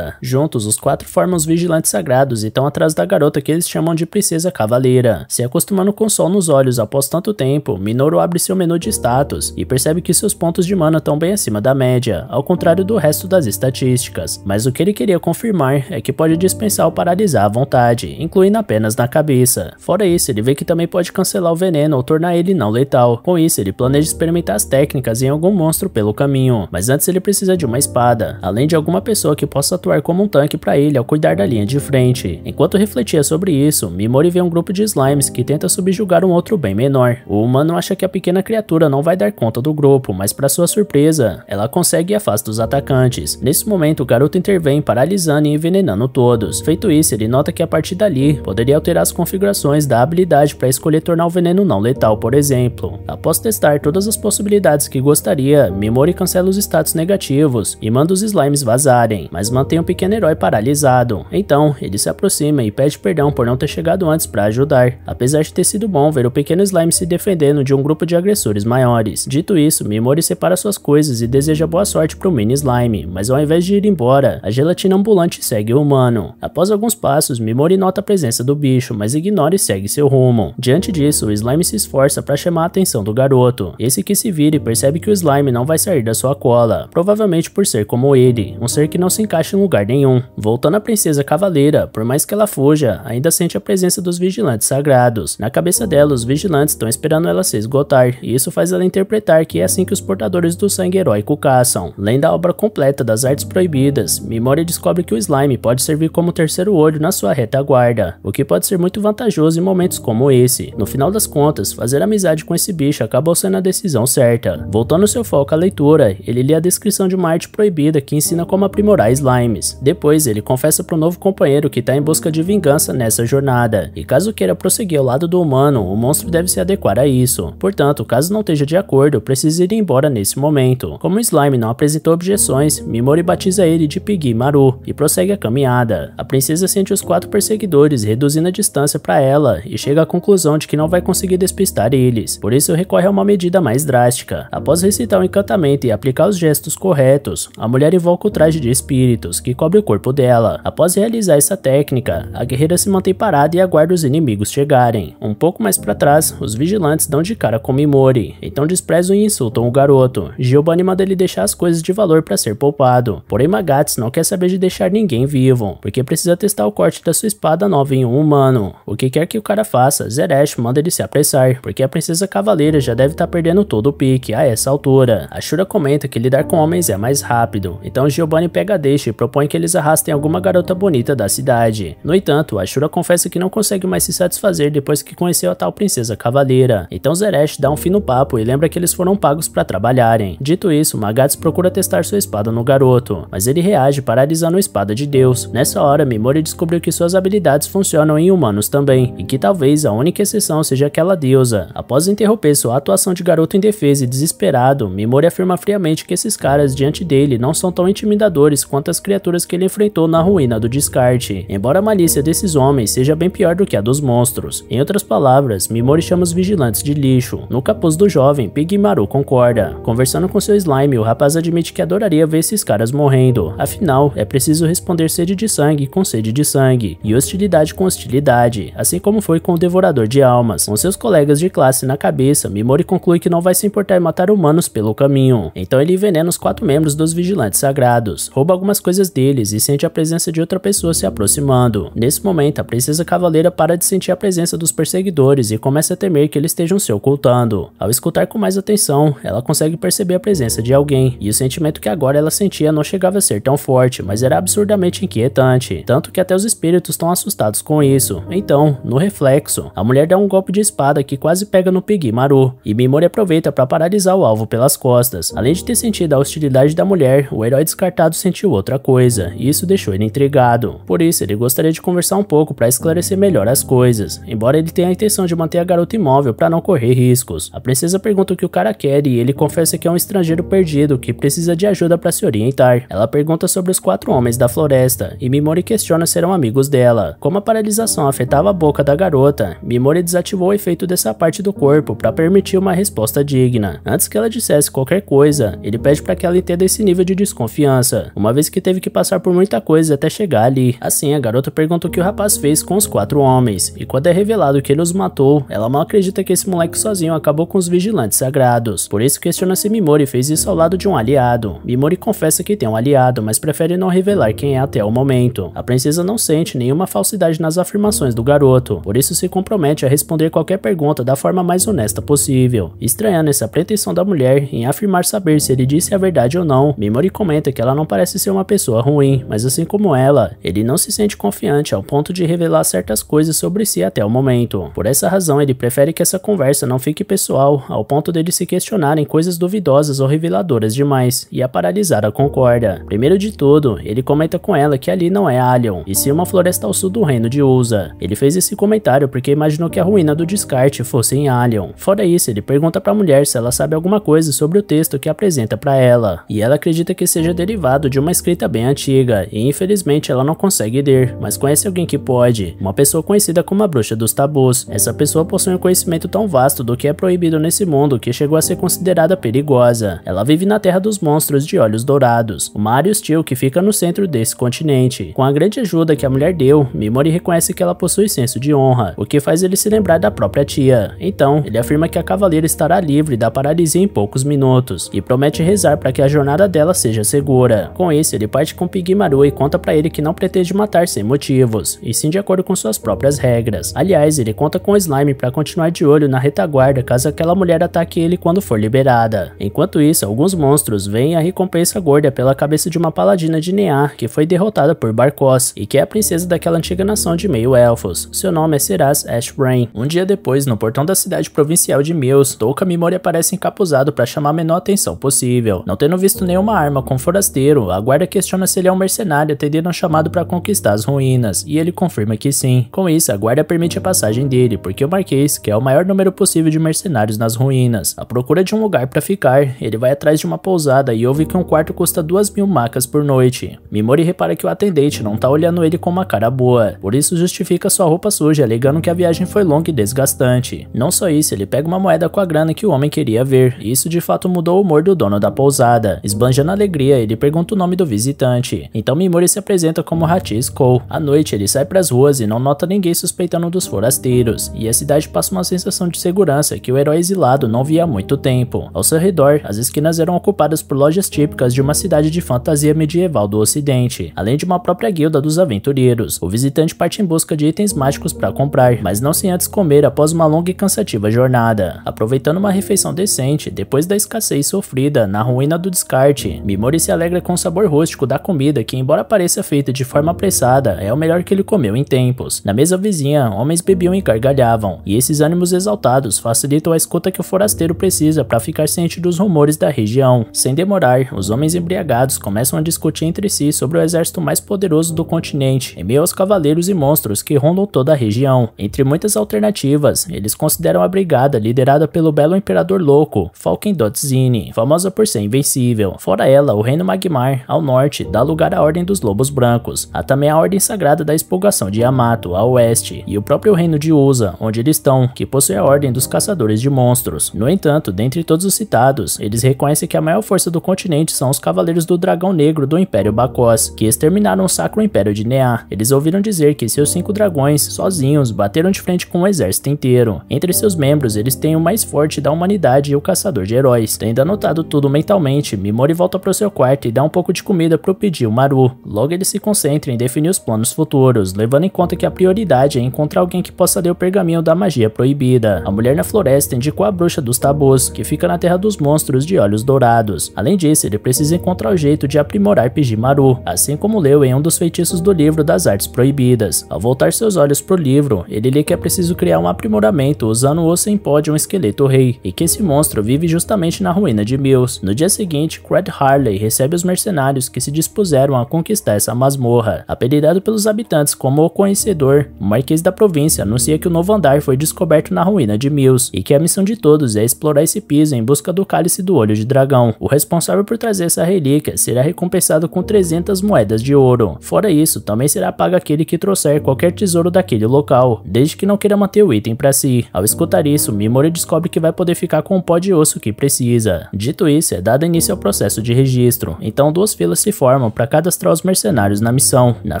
Juntos, os quatro formam os vigilantes sagrados e estão atrás da garota que eles chamam de Princesa Cavaleira. Se acostumando com o sol nos olhos após tanto tempo, Minoru abre seu menu de status e percebe que seus pontos de mana estão bem acima da média, ao contrário do resto das estatísticas. Mas o que ele queria confirmar é que pode dispensar o paralisar à vontade, incluindo apenas na cabeça. Fora isso, ele vê que também pode cancelar o veneno ou tornar ele não letal. Com isso, ele planeja experimentar as técnicas em algum monstro pelo caminho, mas antes ele precisa de uma espada, além de alguma pessoa que possa atuar como um tanque para ele ao cuidar da linha de frente. Enquanto refletia sobre isso, Mimori vê um grupo de slimes que tenta subjugar um outro bem menor. O humano acha que a pequena criatura não vai dar conta do grupo, mas para sua surpresa, ela consegue e afasta os atacantes. Nesse momento, o garoto intervém paralisando e envenenando todos. Feito isso, ele nota que a partir dali, poderia alterar as configurações da habilidade para escolher tornar o veneno não letal, por exemplo. Após testar todas as possibilidades que gostaria, Mimori cancela os status negativos e manda os slimes vazarem, mas mas mantém o pequeno herói paralisado. Então, ele se aproxima e pede perdão por não ter chegado antes para ajudar, apesar de ter sido bom ver o pequeno slime se defendendo de um grupo de agressores maiores. Dito isso, Mimori separa suas coisas e deseja boa sorte para o mini slime, mas ao invés de ir embora, a gelatina ambulante segue o humano. Após alguns passos, Mimori nota a presença do bicho, mas ignora e segue seu rumo. Diante disso, o slime se esforça para chamar a atenção do garoto. Esse que se vira e percebe que o slime não vai sair da sua cola, provavelmente por ser como ele, um ser que não se encaixa encaixa em lugar nenhum. Voltando à princesa cavaleira, por mais que ela fuja, ainda sente a presença dos vigilantes sagrados. Na cabeça dela, os vigilantes estão esperando ela se esgotar, e isso faz ela interpretar que é assim que os portadores do sangue heróico caçam. Lendo a obra completa das artes proibidas, Memória descobre que o slime pode servir como terceiro olho na sua retaguarda, o que pode ser muito vantajoso em momentos como esse. No final das contas, fazer amizade com esse bicho acabou sendo a decisão certa. Voltando seu foco à leitura, ele lê a descrição de uma arte proibida que ensina como aprimorar slime slimes. Depois, ele confessa para o novo companheiro que está em busca de vingança nessa jornada, e caso queira prosseguir ao lado do humano, o monstro deve se adequar a isso. Portanto, caso não esteja de acordo, precisa ir embora nesse momento. Como o slime não apresentou objeções, Mimori batiza ele de Piggy Maru e prossegue a caminhada. A princesa sente os quatro perseguidores, reduzindo a distância para ela, e chega à conclusão de que não vai conseguir despistar eles. Por isso, recorre a uma medida mais drástica. Após recitar o encantamento e aplicar os gestos corretos, a mulher invoca o traje de espírito espíritos, que cobre o corpo dela. Após realizar essa técnica, a guerreira se mantém parada e aguarda os inimigos chegarem. Um pouco mais para trás, os vigilantes dão de cara com Mimori, então desprezam e insultam o garoto. Giovanni manda ele deixar as coisas de valor para ser poupado, porém Magats não quer saber de deixar ninguém vivo, porque precisa testar o corte da sua espada nova em um humano. O que quer que o cara faça, Zeresh manda ele se apressar, porque a princesa cavaleira já deve estar tá perdendo todo o pique a essa altura. A Shura comenta que lidar com homens é mais rápido, então Giovanni pega a Takahashi propõe que eles arrastem alguma garota bonita da cidade. No entanto, Ashura confessa que não consegue mais se satisfazer depois que conheceu a tal princesa cavaleira. Então Zeresh dá um fim no papo e lembra que eles foram pagos para trabalharem. Dito isso, Magatsu procura testar sua espada no garoto, mas ele reage paralisando a espada de Deus. Nessa hora, Mimori descobriu que suas habilidades funcionam em humanos também, e que talvez a única exceção seja aquela deusa. Após interromper sua atuação de garoto indefeso e desesperado, Mimori afirma friamente que esses caras diante dele não são tão intimidadores quanto as criaturas que ele enfrentou na ruína do descarte, embora a malícia desses homens seja bem pior do que a dos monstros. Em outras palavras, Mimori chama os vigilantes de lixo. No capuz do jovem, Pigmaru concorda. Conversando com seu slime, o rapaz admite que adoraria ver esses caras morrendo. Afinal, é preciso responder sede de sangue com sede de sangue, e hostilidade com hostilidade, assim como foi com o Devorador de Almas. Com seus colegas de classe na cabeça, Mimori conclui que não vai se importar em matar humanos pelo caminho. Então ele envenena os quatro membros dos vigilantes sagrados, rouba algumas as coisas deles e sente a presença de outra pessoa se aproximando. Nesse momento, a princesa cavaleira para de sentir a presença dos perseguidores e começa a temer que eles estejam se ocultando. Ao escutar com mais atenção, ela consegue perceber a presença de alguém, e o sentimento que agora ela sentia não chegava a ser tão forte, mas era absurdamente inquietante, tanto que até os espíritos estão assustados com isso. Então, no reflexo, a mulher dá um golpe de espada que quase pega no Piggy Maru, e Mimori aproveita para paralisar o alvo pelas costas. Além de ter sentido a hostilidade da mulher, o herói descartado sentiu outro outra coisa, e isso deixou ele intrigado. Por isso, ele gostaria de conversar um pouco para esclarecer melhor as coisas, embora ele tenha a intenção de manter a garota imóvel para não correr riscos. A princesa pergunta o que o cara quer e ele confessa que é um estrangeiro perdido que precisa de ajuda para se orientar. Ela pergunta sobre os quatro homens da floresta e Mimori questiona se eram amigos dela. Como a paralisação afetava a boca da garota, Mimori desativou o efeito dessa parte do corpo para permitir uma resposta digna. Antes que ela dissesse qualquer coisa, ele pede para que ela entenda esse nível de desconfiança, uma vez que que teve que passar por muita coisa até chegar ali. Assim, a garota pergunta o que o rapaz fez com os quatro homens, e quando é revelado que ele os matou, ela mal acredita que esse moleque sozinho acabou com os vigilantes sagrados. Por isso questiona se Mimori fez isso ao lado de um aliado. Mimori confessa que tem um aliado, mas prefere não revelar quem é até o momento. A princesa não sente nenhuma falsidade nas afirmações do garoto, por isso se compromete a responder qualquer pergunta da forma mais honesta possível. Estranhando essa pretensão da mulher em afirmar saber se ele disse a verdade ou não, Mimori comenta que ela não parece ser uma pessoa ruim, mas assim como ela, ele não se sente confiante ao ponto de revelar certas coisas sobre si até o momento. Por essa razão, ele prefere que essa conversa não fique pessoal, ao ponto dele se questionar em coisas duvidosas ou reveladoras demais, e a paralisar a concorda. Primeiro de tudo, ele comenta com ela que ali não é Alion e sim uma floresta ao sul do reino de Usa. Ele fez esse comentário porque imaginou que a ruína do descarte fosse em Alion. Fora isso, ele pergunta pra mulher se ela sabe alguma coisa sobre o texto que apresenta para ela, e ela acredita que seja derivado de uma escrita escrita bem antiga, e infelizmente ela não consegue ler, mas conhece alguém que pode, uma pessoa conhecida como a bruxa dos tabus. Essa pessoa possui um conhecimento tão vasto do que é proibido nesse mundo que chegou a ser considerada perigosa. Ela vive na terra dos monstros de olhos dourados, uma área hostil que fica no centro desse continente. Com a grande ajuda que a mulher deu, Mimori reconhece que ela possui senso de honra, o que faz ele se lembrar da própria tia. Então, ele afirma que a cavaleira estará livre da paralisia em poucos minutos, e promete rezar para que a jornada dela seja segura. Com isso, ele parte com Maru e conta para ele que não pretende matar sem motivos, e sim de acordo com suas próprias regras. Aliás, ele conta com o Slime para continuar de olho na retaguarda caso aquela mulher ataque ele quando for liberada. Enquanto isso, alguns monstros veem a recompensa gorda pela cabeça de uma paladina de Near que foi derrotada por Barcos e que é a princesa daquela antiga nação de meio-elfos. Seu nome é Siras Ashbrain. Um dia depois, no portão da cidade provincial de Mills, Touka Mimori aparece encapuzado para chamar a menor atenção possível. Não tendo visto nenhuma arma com forasteiro, a guarda questiona se ele é um mercenário atendendo a um chamado para conquistar as ruínas, e ele confirma que sim. Com isso, a guarda permite a passagem dele, porque o Marquês quer o maior número possível de mercenários nas ruínas. À procura de um lugar para ficar, ele vai atrás de uma pousada e ouve que um quarto custa duas mil macas por noite. Mimori repara que o atendente não tá olhando ele com uma cara boa, por isso justifica sua roupa suja, alegando que a viagem foi longa e desgastante. Não só isso, ele pega uma moeda com a grana que o homem queria ver, e isso de fato mudou o humor do dono da pousada. Esbanjando alegria, ele pergunta o nome do visitante. Então Mimori se apresenta como Hachi Cole. À noite ele sai para as ruas e não nota ninguém suspeitando dos forasteiros, e a cidade passa uma sensação de segurança que o herói exilado não via há muito tempo. Ao seu redor, as esquinas eram ocupadas por lojas típicas de uma cidade de fantasia medieval do ocidente, além de uma própria guilda dos aventureiros. O visitante parte em busca de itens mágicos para comprar, mas não sem antes comer após uma longa e cansativa jornada. Aproveitando uma refeição decente, depois da escassez sofrida na ruína do descarte, Mimori se alegra com o sabor roxo rústico da comida que, embora pareça feita de forma apressada, é o melhor que ele comeu em tempos. Na mesa vizinha, homens bebiam e gargalhavam, e esses ânimos exaltados facilitam a escuta que o forasteiro precisa para ficar ciente dos rumores da região. Sem demorar, os homens embriagados começam a discutir entre si sobre o exército mais poderoso do continente, em meio aos cavaleiros e monstros que rondam toda a região. Entre muitas alternativas, eles consideram a brigada liderada pelo belo imperador louco, Falken Dotzini, famosa por ser invencível. Fora ela, o reino Magmar, ao norte norte dá lugar à Ordem dos Lobos Brancos, há também a Ordem Sagrada da Expulgação de Yamato, a oeste, e o próprio Reino de Usa, onde eles estão, que possui a Ordem dos Caçadores de Monstros. No entanto, dentre todos os citados, eles reconhecem que a maior força do continente são os Cavaleiros do Dragão Negro do Império Bacos, que exterminaram o Sacro Império de Nea. Eles ouviram dizer que seus cinco dragões, sozinhos, bateram de frente com o um exército inteiro. Entre seus membros, eles têm o mais forte da humanidade e o Caçador de Heróis. Tendo anotado tudo mentalmente, Mimori volta para o seu quarto e dá um pouco de comida construída para o Maru. Logo ele se concentra em definir os planos futuros, levando em conta que a prioridade é encontrar alguém que possa ler o pergaminho da magia proibida. A mulher na floresta indicou a bruxa dos tabus, que fica na terra dos monstros de olhos dourados. Além disso, ele precisa encontrar o jeito de aprimorar Maru, assim como leu em um dos feitiços do livro das artes proibidas. Ao voltar seus olhos pro livro, ele lê que é preciso criar um aprimoramento usando o sem-pódio pó de um esqueleto rei, e que esse monstro vive justamente na ruína de Mills. No dia seguinte, Cred Harley recebe os mercenários que se dispuseram a conquistar essa masmorra. Apelidado pelos habitantes como o Conhecedor, o Marquês da Província anuncia que o novo andar foi descoberto na ruína de Mills e que a missão de todos é explorar esse piso em busca do Cálice do Olho de Dragão. O responsável por trazer essa relíquia será recompensado com 300 moedas de ouro. Fora isso, também será pago aquele que trouxer qualquer tesouro daquele local, desde que não queira manter o item para si. Ao escutar isso, Mimori descobre que vai poder ficar com o pó de osso que precisa. Dito isso, é dado início ao processo de registro, então duas filas se formam para cadastrar os mercenários na missão. Na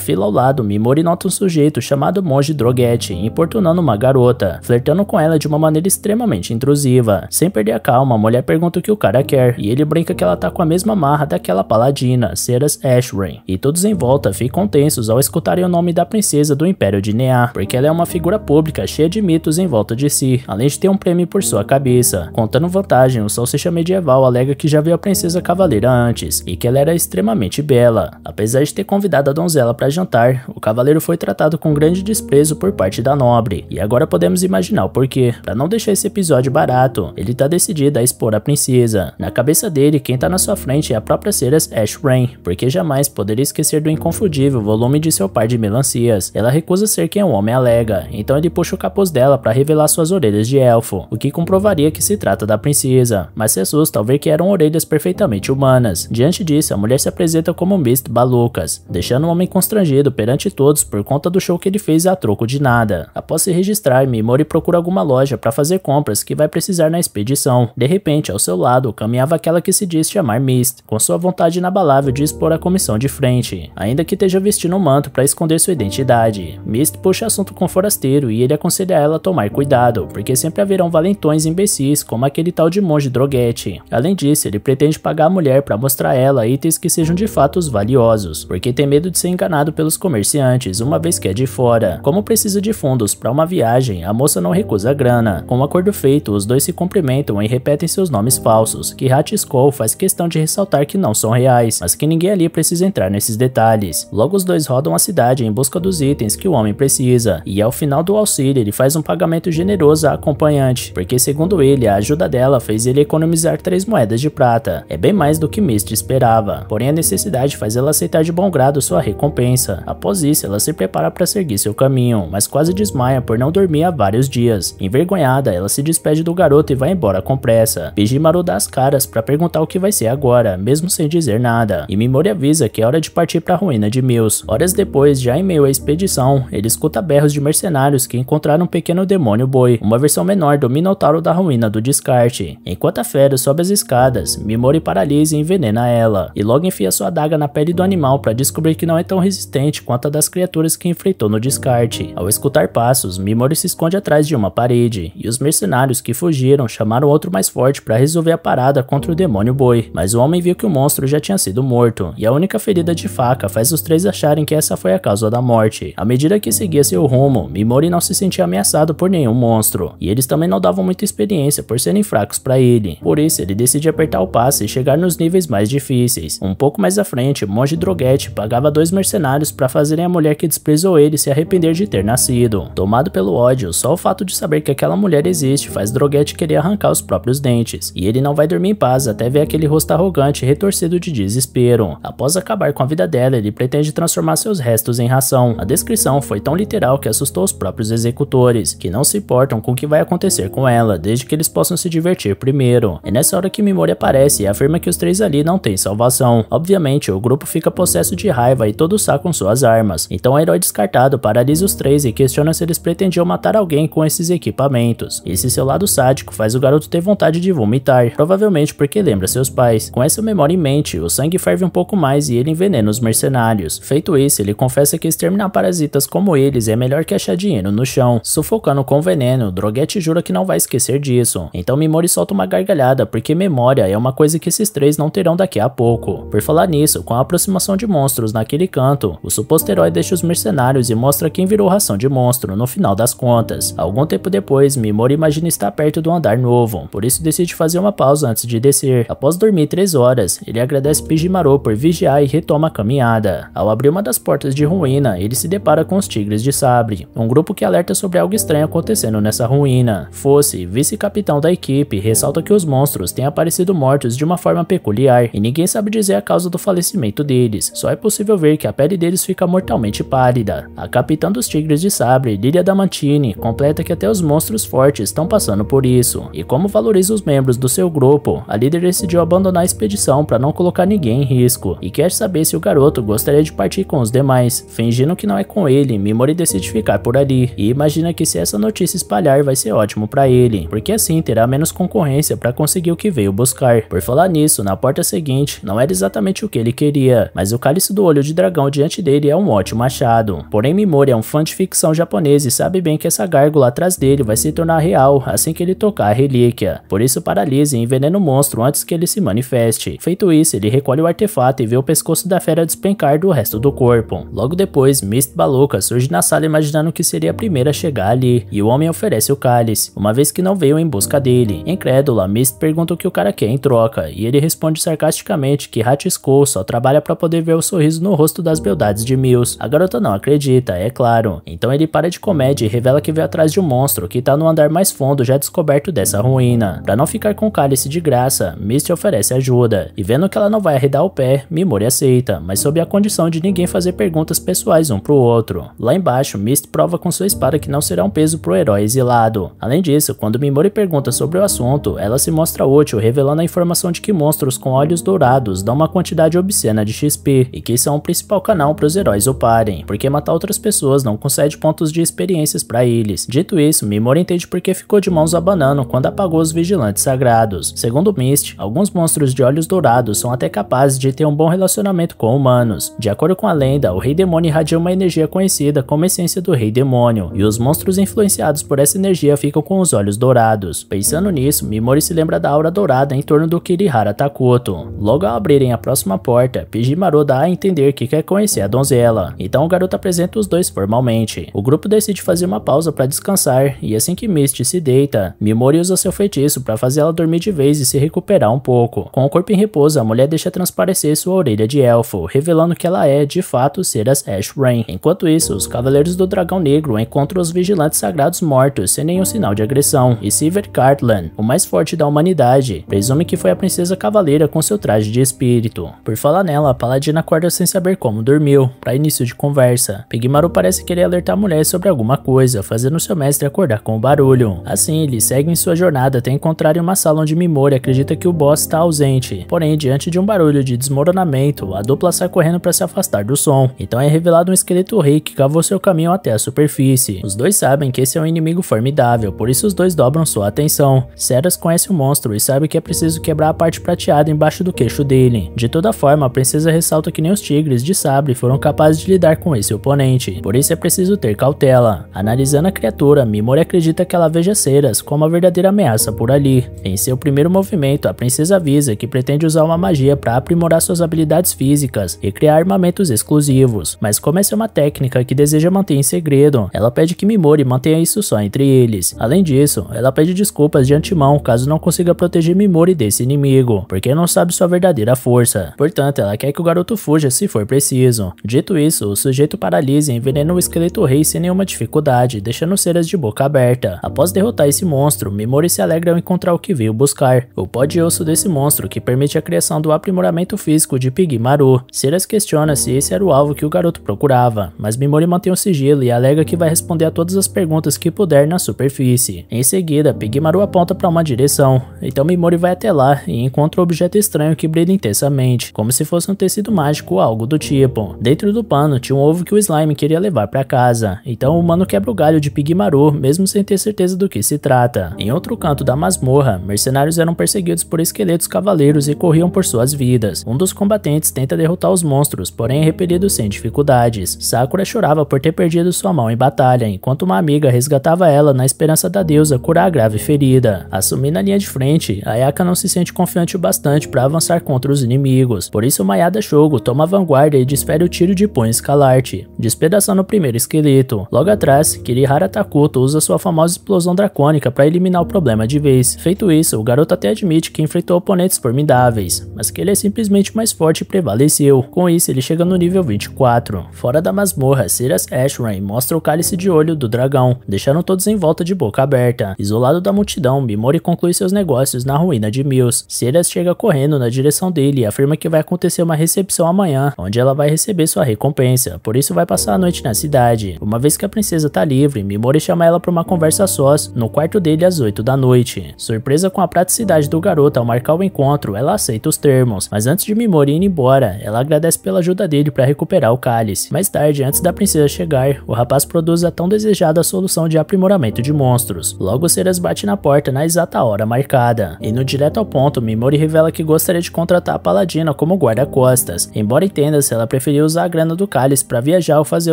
fila ao lado, Mimori nota um sujeito chamado Monge Droguete importunando uma garota, flertando com ela de uma maneira extremamente intrusiva. Sem perder a calma, a mulher pergunta o que o cara quer, e ele brinca que ela tá com a mesma marra daquela paladina, Ceras Ashrain, e todos em volta ficam tensos ao escutarem o nome da princesa do Império de Nea, porque ela é uma figura pública cheia de mitos em volta de si, além de ter um prêmio por sua cabeça. Contando vantagem, o salsicha medieval alega que já viu a princesa cavaleira antes, e que ela era extremamente extremamente bela. Apesar de ter convidado a donzela para jantar, o cavaleiro foi tratado com grande desprezo por parte da nobre. E agora podemos imaginar o porquê. Para não deixar esse episódio barato, ele tá decidido a expor a princesa. Na cabeça dele, quem tá na sua frente é a própria Ceres Ash Rain, porque jamais poderia esquecer do inconfundível volume de seu par de melancias. Ela recusa ser quem o homem alega, então ele puxa o capuz dela para revelar suas orelhas de elfo, o que comprovaria que se trata da princesa. Mas se assusta ao ver que eram orelhas perfeitamente humanas. Diante disso, a mulher se apresenta apresenta como Mist Balucas, deixando o homem constrangido perante todos por conta do show que ele fez a troco de nada. Após se registrar, Mimori procura alguma loja para fazer compras que vai precisar na expedição. De repente, ao seu lado, caminhava aquela que se diz chamar Mist, com sua vontade inabalável de expor a comissão de frente, ainda que esteja vestindo um manto para esconder sua identidade. Mist puxa assunto com o forasteiro e ele aconselha ela a tomar cuidado, porque sempre haverão valentões imbecis como aquele tal de monge droguete. Além disso, ele pretende pagar a mulher para mostrar a ela itens que se sejam de fato valiosos, porque tem medo de ser enganado pelos comerciantes, uma vez que é de fora. Como precisa de fundos para uma viagem, a moça não recusa a grana. Com o um acordo feito, os dois se cumprimentam e repetem seus nomes falsos, que Hatskull faz questão de ressaltar que não são reais, mas que ninguém ali precisa entrar nesses detalhes. Logo os dois rodam a cidade em busca dos itens que o homem precisa, e ao final do auxílio ele faz um pagamento generoso à acompanhante, porque segundo ele, a ajuda dela fez ele economizar três moedas de prata. É bem mais do que Misty esperava. Porém, necessidade faz ela aceitar de bom grado sua recompensa. Após isso, ela se prepara para seguir seu caminho, mas quase desmaia por não dormir há vários dias. Envergonhada, ela se despede do garoto e vai embora com pressa. Bijimaru dá as caras para perguntar o que vai ser agora, mesmo sem dizer nada, e Mimori avisa que é hora de partir para a ruína de Mills. Horas depois, já em meio à expedição, ele escuta berros de mercenários que encontraram um pequeno demônio boi, uma versão menor do Minotauro da ruína do descarte. Enquanto a fera sobe as escadas, Mimori paralisa e envenena ela, e logo enfia enfia sua adaga na pele do animal para descobrir que não é tão resistente quanto a das criaturas que enfrentou no descarte. Ao escutar passos, Mimori se esconde atrás de uma parede, e os mercenários que fugiram chamaram outro mais forte para resolver a parada contra o demônio boi, mas o homem viu que o monstro já tinha sido morto, e a única ferida de faca faz os três acharem que essa foi a causa da morte. À medida que seguia seu rumo, Mimori não se sentia ameaçado por nenhum monstro, e eles também não davam muita experiência por serem fracos para ele. Por isso, ele decide apertar o passe e chegar nos níveis mais difíceis. Um pouco pouco mais à frente, Monge Droguete pagava dois mercenários para fazerem a mulher que desprezou ele se arrepender de ter nascido. Tomado pelo ódio, só o fato de saber que aquela mulher existe faz Droguete querer arrancar os próprios dentes, e ele não vai dormir em paz até ver aquele rosto arrogante retorcido de desespero. Após acabar com a vida dela, ele pretende transformar seus restos em ração. A descrição foi tão literal que assustou os próprios executores, que não se importam com o que vai acontecer com ela, desde que eles possam se divertir primeiro. É nessa hora que Mimori aparece e afirma que os três ali não têm salvação. Obviamente, o grupo fica possesso de raiva e todos sacam suas armas, então o herói descartado paralisa os três e questiona se eles pretendiam matar alguém com esses equipamentos. Esse seu lado sádico faz o garoto ter vontade de vomitar, provavelmente porque lembra seus pais. Com essa memória em mente, o sangue ferve um pouco mais e ele envenena os mercenários. Feito isso, ele confessa que exterminar parasitas como eles é melhor que achar dinheiro no chão. Sufocando com veneno, Droguete jura que não vai esquecer disso. Então Mimori solta uma gargalhada porque memória é uma coisa que esses três não terão daqui a pouco. Por falar falar nisso, com a aproximação de monstros naquele canto, o suposto herói deixa os mercenários e mostra quem virou ração de monstro no final das contas. Algum tempo depois, Mimori imagina estar perto do andar novo, por isso decide fazer uma pausa antes de descer. Após dormir 3 horas, ele agradece Pijimaru por vigiar e retoma a caminhada. Ao abrir uma das portas de ruína, ele se depara com os Tigres de Sabre, um grupo que alerta sobre algo estranho acontecendo nessa ruína. Fosse, vice-capitão da equipe, ressalta que os monstros têm aparecido mortos de uma forma peculiar, e ninguém sabe dizer a causa causa do falecimento deles. Só é possível ver que a pele deles fica mortalmente pálida. A capitã dos Tigres de Sabre, Lilia Damantini, completa que até os monstros fortes estão passando por isso. E como valoriza os membros do seu grupo, a líder decidiu abandonar a expedição para não colocar ninguém em risco e quer saber se o garoto gostaria de partir com os demais. Fingindo que não é com ele, Mimori decide ficar por ali e imagina que se essa notícia espalhar vai ser ótimo para ele, porque assim terá menos concorrência para conseguir o que veio buscar. Por falar nisso, na porta seguinte, não era exatamente exatamente o que ele queria, mas o cálice do olho de dragão diante dele é um ótimo achado. Porém, Mimori é um fã de ficção japonesa e sabe bem que essa gárgula atrás dele vai se tornar real assim que ele tocar a relíquia. Por isso, paralisa e envenena o monstro antes que ele se manifeste. Feito isso, ele recolhe o artefato e vê o pescoço da fera despencar do resto do corpo. Logo depois, Mist Baluca surge na sala imaginando que seria a primeira a chegar ali, e o homem oferece o cálice, uma vez que não veio em busca dele. Incrédula, Mist pergunta o que o cara quer em troca, e ele responde sarcasticamente que Hatch só trabalha para poder ver o sorriso no rosto das beldades de Mills. A garota não acredita, é claro. Então ele para de comédia e revela que veio atrás de um monstro que tá no andar mais fundo já descoberto dessa ruína. Para não ficar com o cálice de graça, Misty oferece ajuda. E vendo que ela não vai arredar o pé, Mimori aceita, mas sob a condição de ninguém fazer perguntas pessoais um pro outro. Lá embaixo, Misty prova com sua espada que não será um peso pro herói exilado. Além disso, quando Mimori pergunta sobre o assunto, ela se mostra útil, revelando a informação de que monstros com olhos dourados dão uma quantidade quantidade obscena de XP, e que são o principal canal para os heróis oparem, porque matar outras pessoas não concede pontos de experiências para eles. Dito isso, Mimora entende porque ficou de mãos abanando quando apagou os vigilantes sagrados. Segundo Mist, alguns monstros de olhos dourados são até capazes de ter um bom relacionamento com humanos. De acordo com a lenda, o Rei Demônio irradia uma energia conhecida como essência do Rei Demônio, e os monstros influenciados por essa energia ficam com os olhos dourados. Pensando nisso, Mimori se lembra da aura dourada em torno do Kirihara Takoto. Logo ao abrirem a próxima próxima porta. Pijimaro dá a entender que quer conhecer a donzela. Então o garoto apresenta os dois formalmente. O grupo decide fazer uma pausa para descansar, e assim que Misty se deita, Mimori usa seu feitiço para fazer ela dormir de vez e se recuperar um pouco. Com o corpo em repouso, a mulher deixa transparecer sua orelha de elfo, revelando que ela é, de fato, Seras Ash Rain. Enquanto isso, os Cavaleiros do Dragão Negro encontram os vigilantes sagrados mortos, sem nenhum sinal de agressão, e Sivert Cartland, o mais forte da humanidade, presume que foi a princesa cavaleira com seu traje de espírito. Por falar nela, a Paladina acorda sem saber como dormiu, para início de conversa. Pigmaru parece querer alertar a mulher sobre alguma coisa, fazendo seu mestre acordar com o barulho. Assim, eles seguem sua jornada até em uma sala onde Mimori acredita que o boss está ausente. Porém, diante de um barulho de desmoronamento, a dupla sai correndo para se afastar do som. Então é revelado um esqueleto rei que cavou seu caminho até a superfície. Os dois sabem que esse é um inimigo formidável, por isso os dois dobram sua atenção. Ceras conhece o monstro e sabe que é preciso quebrar a parte prateada embaixo do queixo dele toda forma, a princesa ressalta que nem os tigres de sabre foram capazes de lidar com esse oponente, por isso é preciso ter cautela. Analisando a criatura, Mimori acredita que ela veja ceras como a verdadeira ameaça por ali. Em seu primeiro movimento, a princesa avisa que pretende usar uma magia para aprimorar suas habilidades físicas e criar armamentos exclusivos, mas como essa é uma técnica que deseja manter em segredo, ela pede que Mimori mantenha isso só entre eles. Além disso, ela pede desculpas de antemão caso não consiga proteger Mimori desse inimigo, porque não sabe sua verdadeira força. Portanto, ela quer que o garoto fuja se for preciso. Dito isso, o sujeito paralisa e envenena o esqueleto rei sem nenhuma dificuldade, deixando Ceras de boca aberta. Após derrotar esse monstro, Mimori se alegra ao encontrar o que veio buscar, o pó de osso desse monstro que permite a criação do aprimoramento físico de Pigmaru. Ceras questiona se esse era o alvo que o garoto procurava, mas Mimori mantém o sigilo e alega que vai responder a todas as perguntas que puder na superfície. Em seguida, Pigmaru aponta para uma direção, então Mimori vai até lá e encontra o objeto estranho que brilha intensamente como se fosse um tecido mágico ou algo do tipo. Dentro do pano tinha um ovo que o slime queria levar para casa, então o humano quebra o galho de Pigmaru, mesmo sem ter certeza do que se trata. Em outro canto da masmorra, mercenários eram perseguidos por esqueletos cavaleiros e corriam por suas vidas. Um dos combatentes tenta derrotar os monstros, porém é repelido sem dificuldades. Sakura chorava por ter perdido sua mão em batalha, enquanto uma amiga resgatava ela na esperança da deusa curar a grave ferida. Assumindo a linha de frente, Ayaka não se sente confiante o bastante para avançar contra os inimigos inimigos. Por isso Mayada Shogo toma a vanguarda e desfere o tiro de punho escalarte, despedaçando o primeiro esqueleto. Logo atrás, Kirihara Takuto usa sua famosa explosão dracônica para eliminar o problema de vez. Feito isso, o garoto até admite que enfrentou oponentes formidáveis, mas que ele é simplesmente mais forte e prevaleceu. Com isso, ele chega no nível 24. Fora da masmorra, Siras Ashram mostra o cálice de olho do dragão, deixando todos em volta de boca aberta. Isolado da multidão, Mimori conclui seus negócios na ruína de Mills. Siras chega correndo na direção dele e afirma afirma que vai acontecer uma recepção amanhã, onde ela vai receber sua recompensa, por isso vai passar a noite na cidade. Uma vez que a princesa tá livre, Mimori chama ela para uma conversa sós no quarto dele às 8 da noite. Surpresa com a praticidade do garoto ao marcar o encontro, ela aceita os termos, mas antes de Mimori ir embora, ela agradece pela ajuda dele para recuperar o cálice. Mais tarde, antes da princesa chegar, o rapaz produz a tão desejada solução de aprimoramento de monstros. Logo, Ceras bate na porta na exata hora marcada. E no direto ao ponto, Mimori revela que gostaria de contratar a Paladino como guarda-costas, embora entenda-se ela preferiu usar a grana do cálice para viajar ou fazer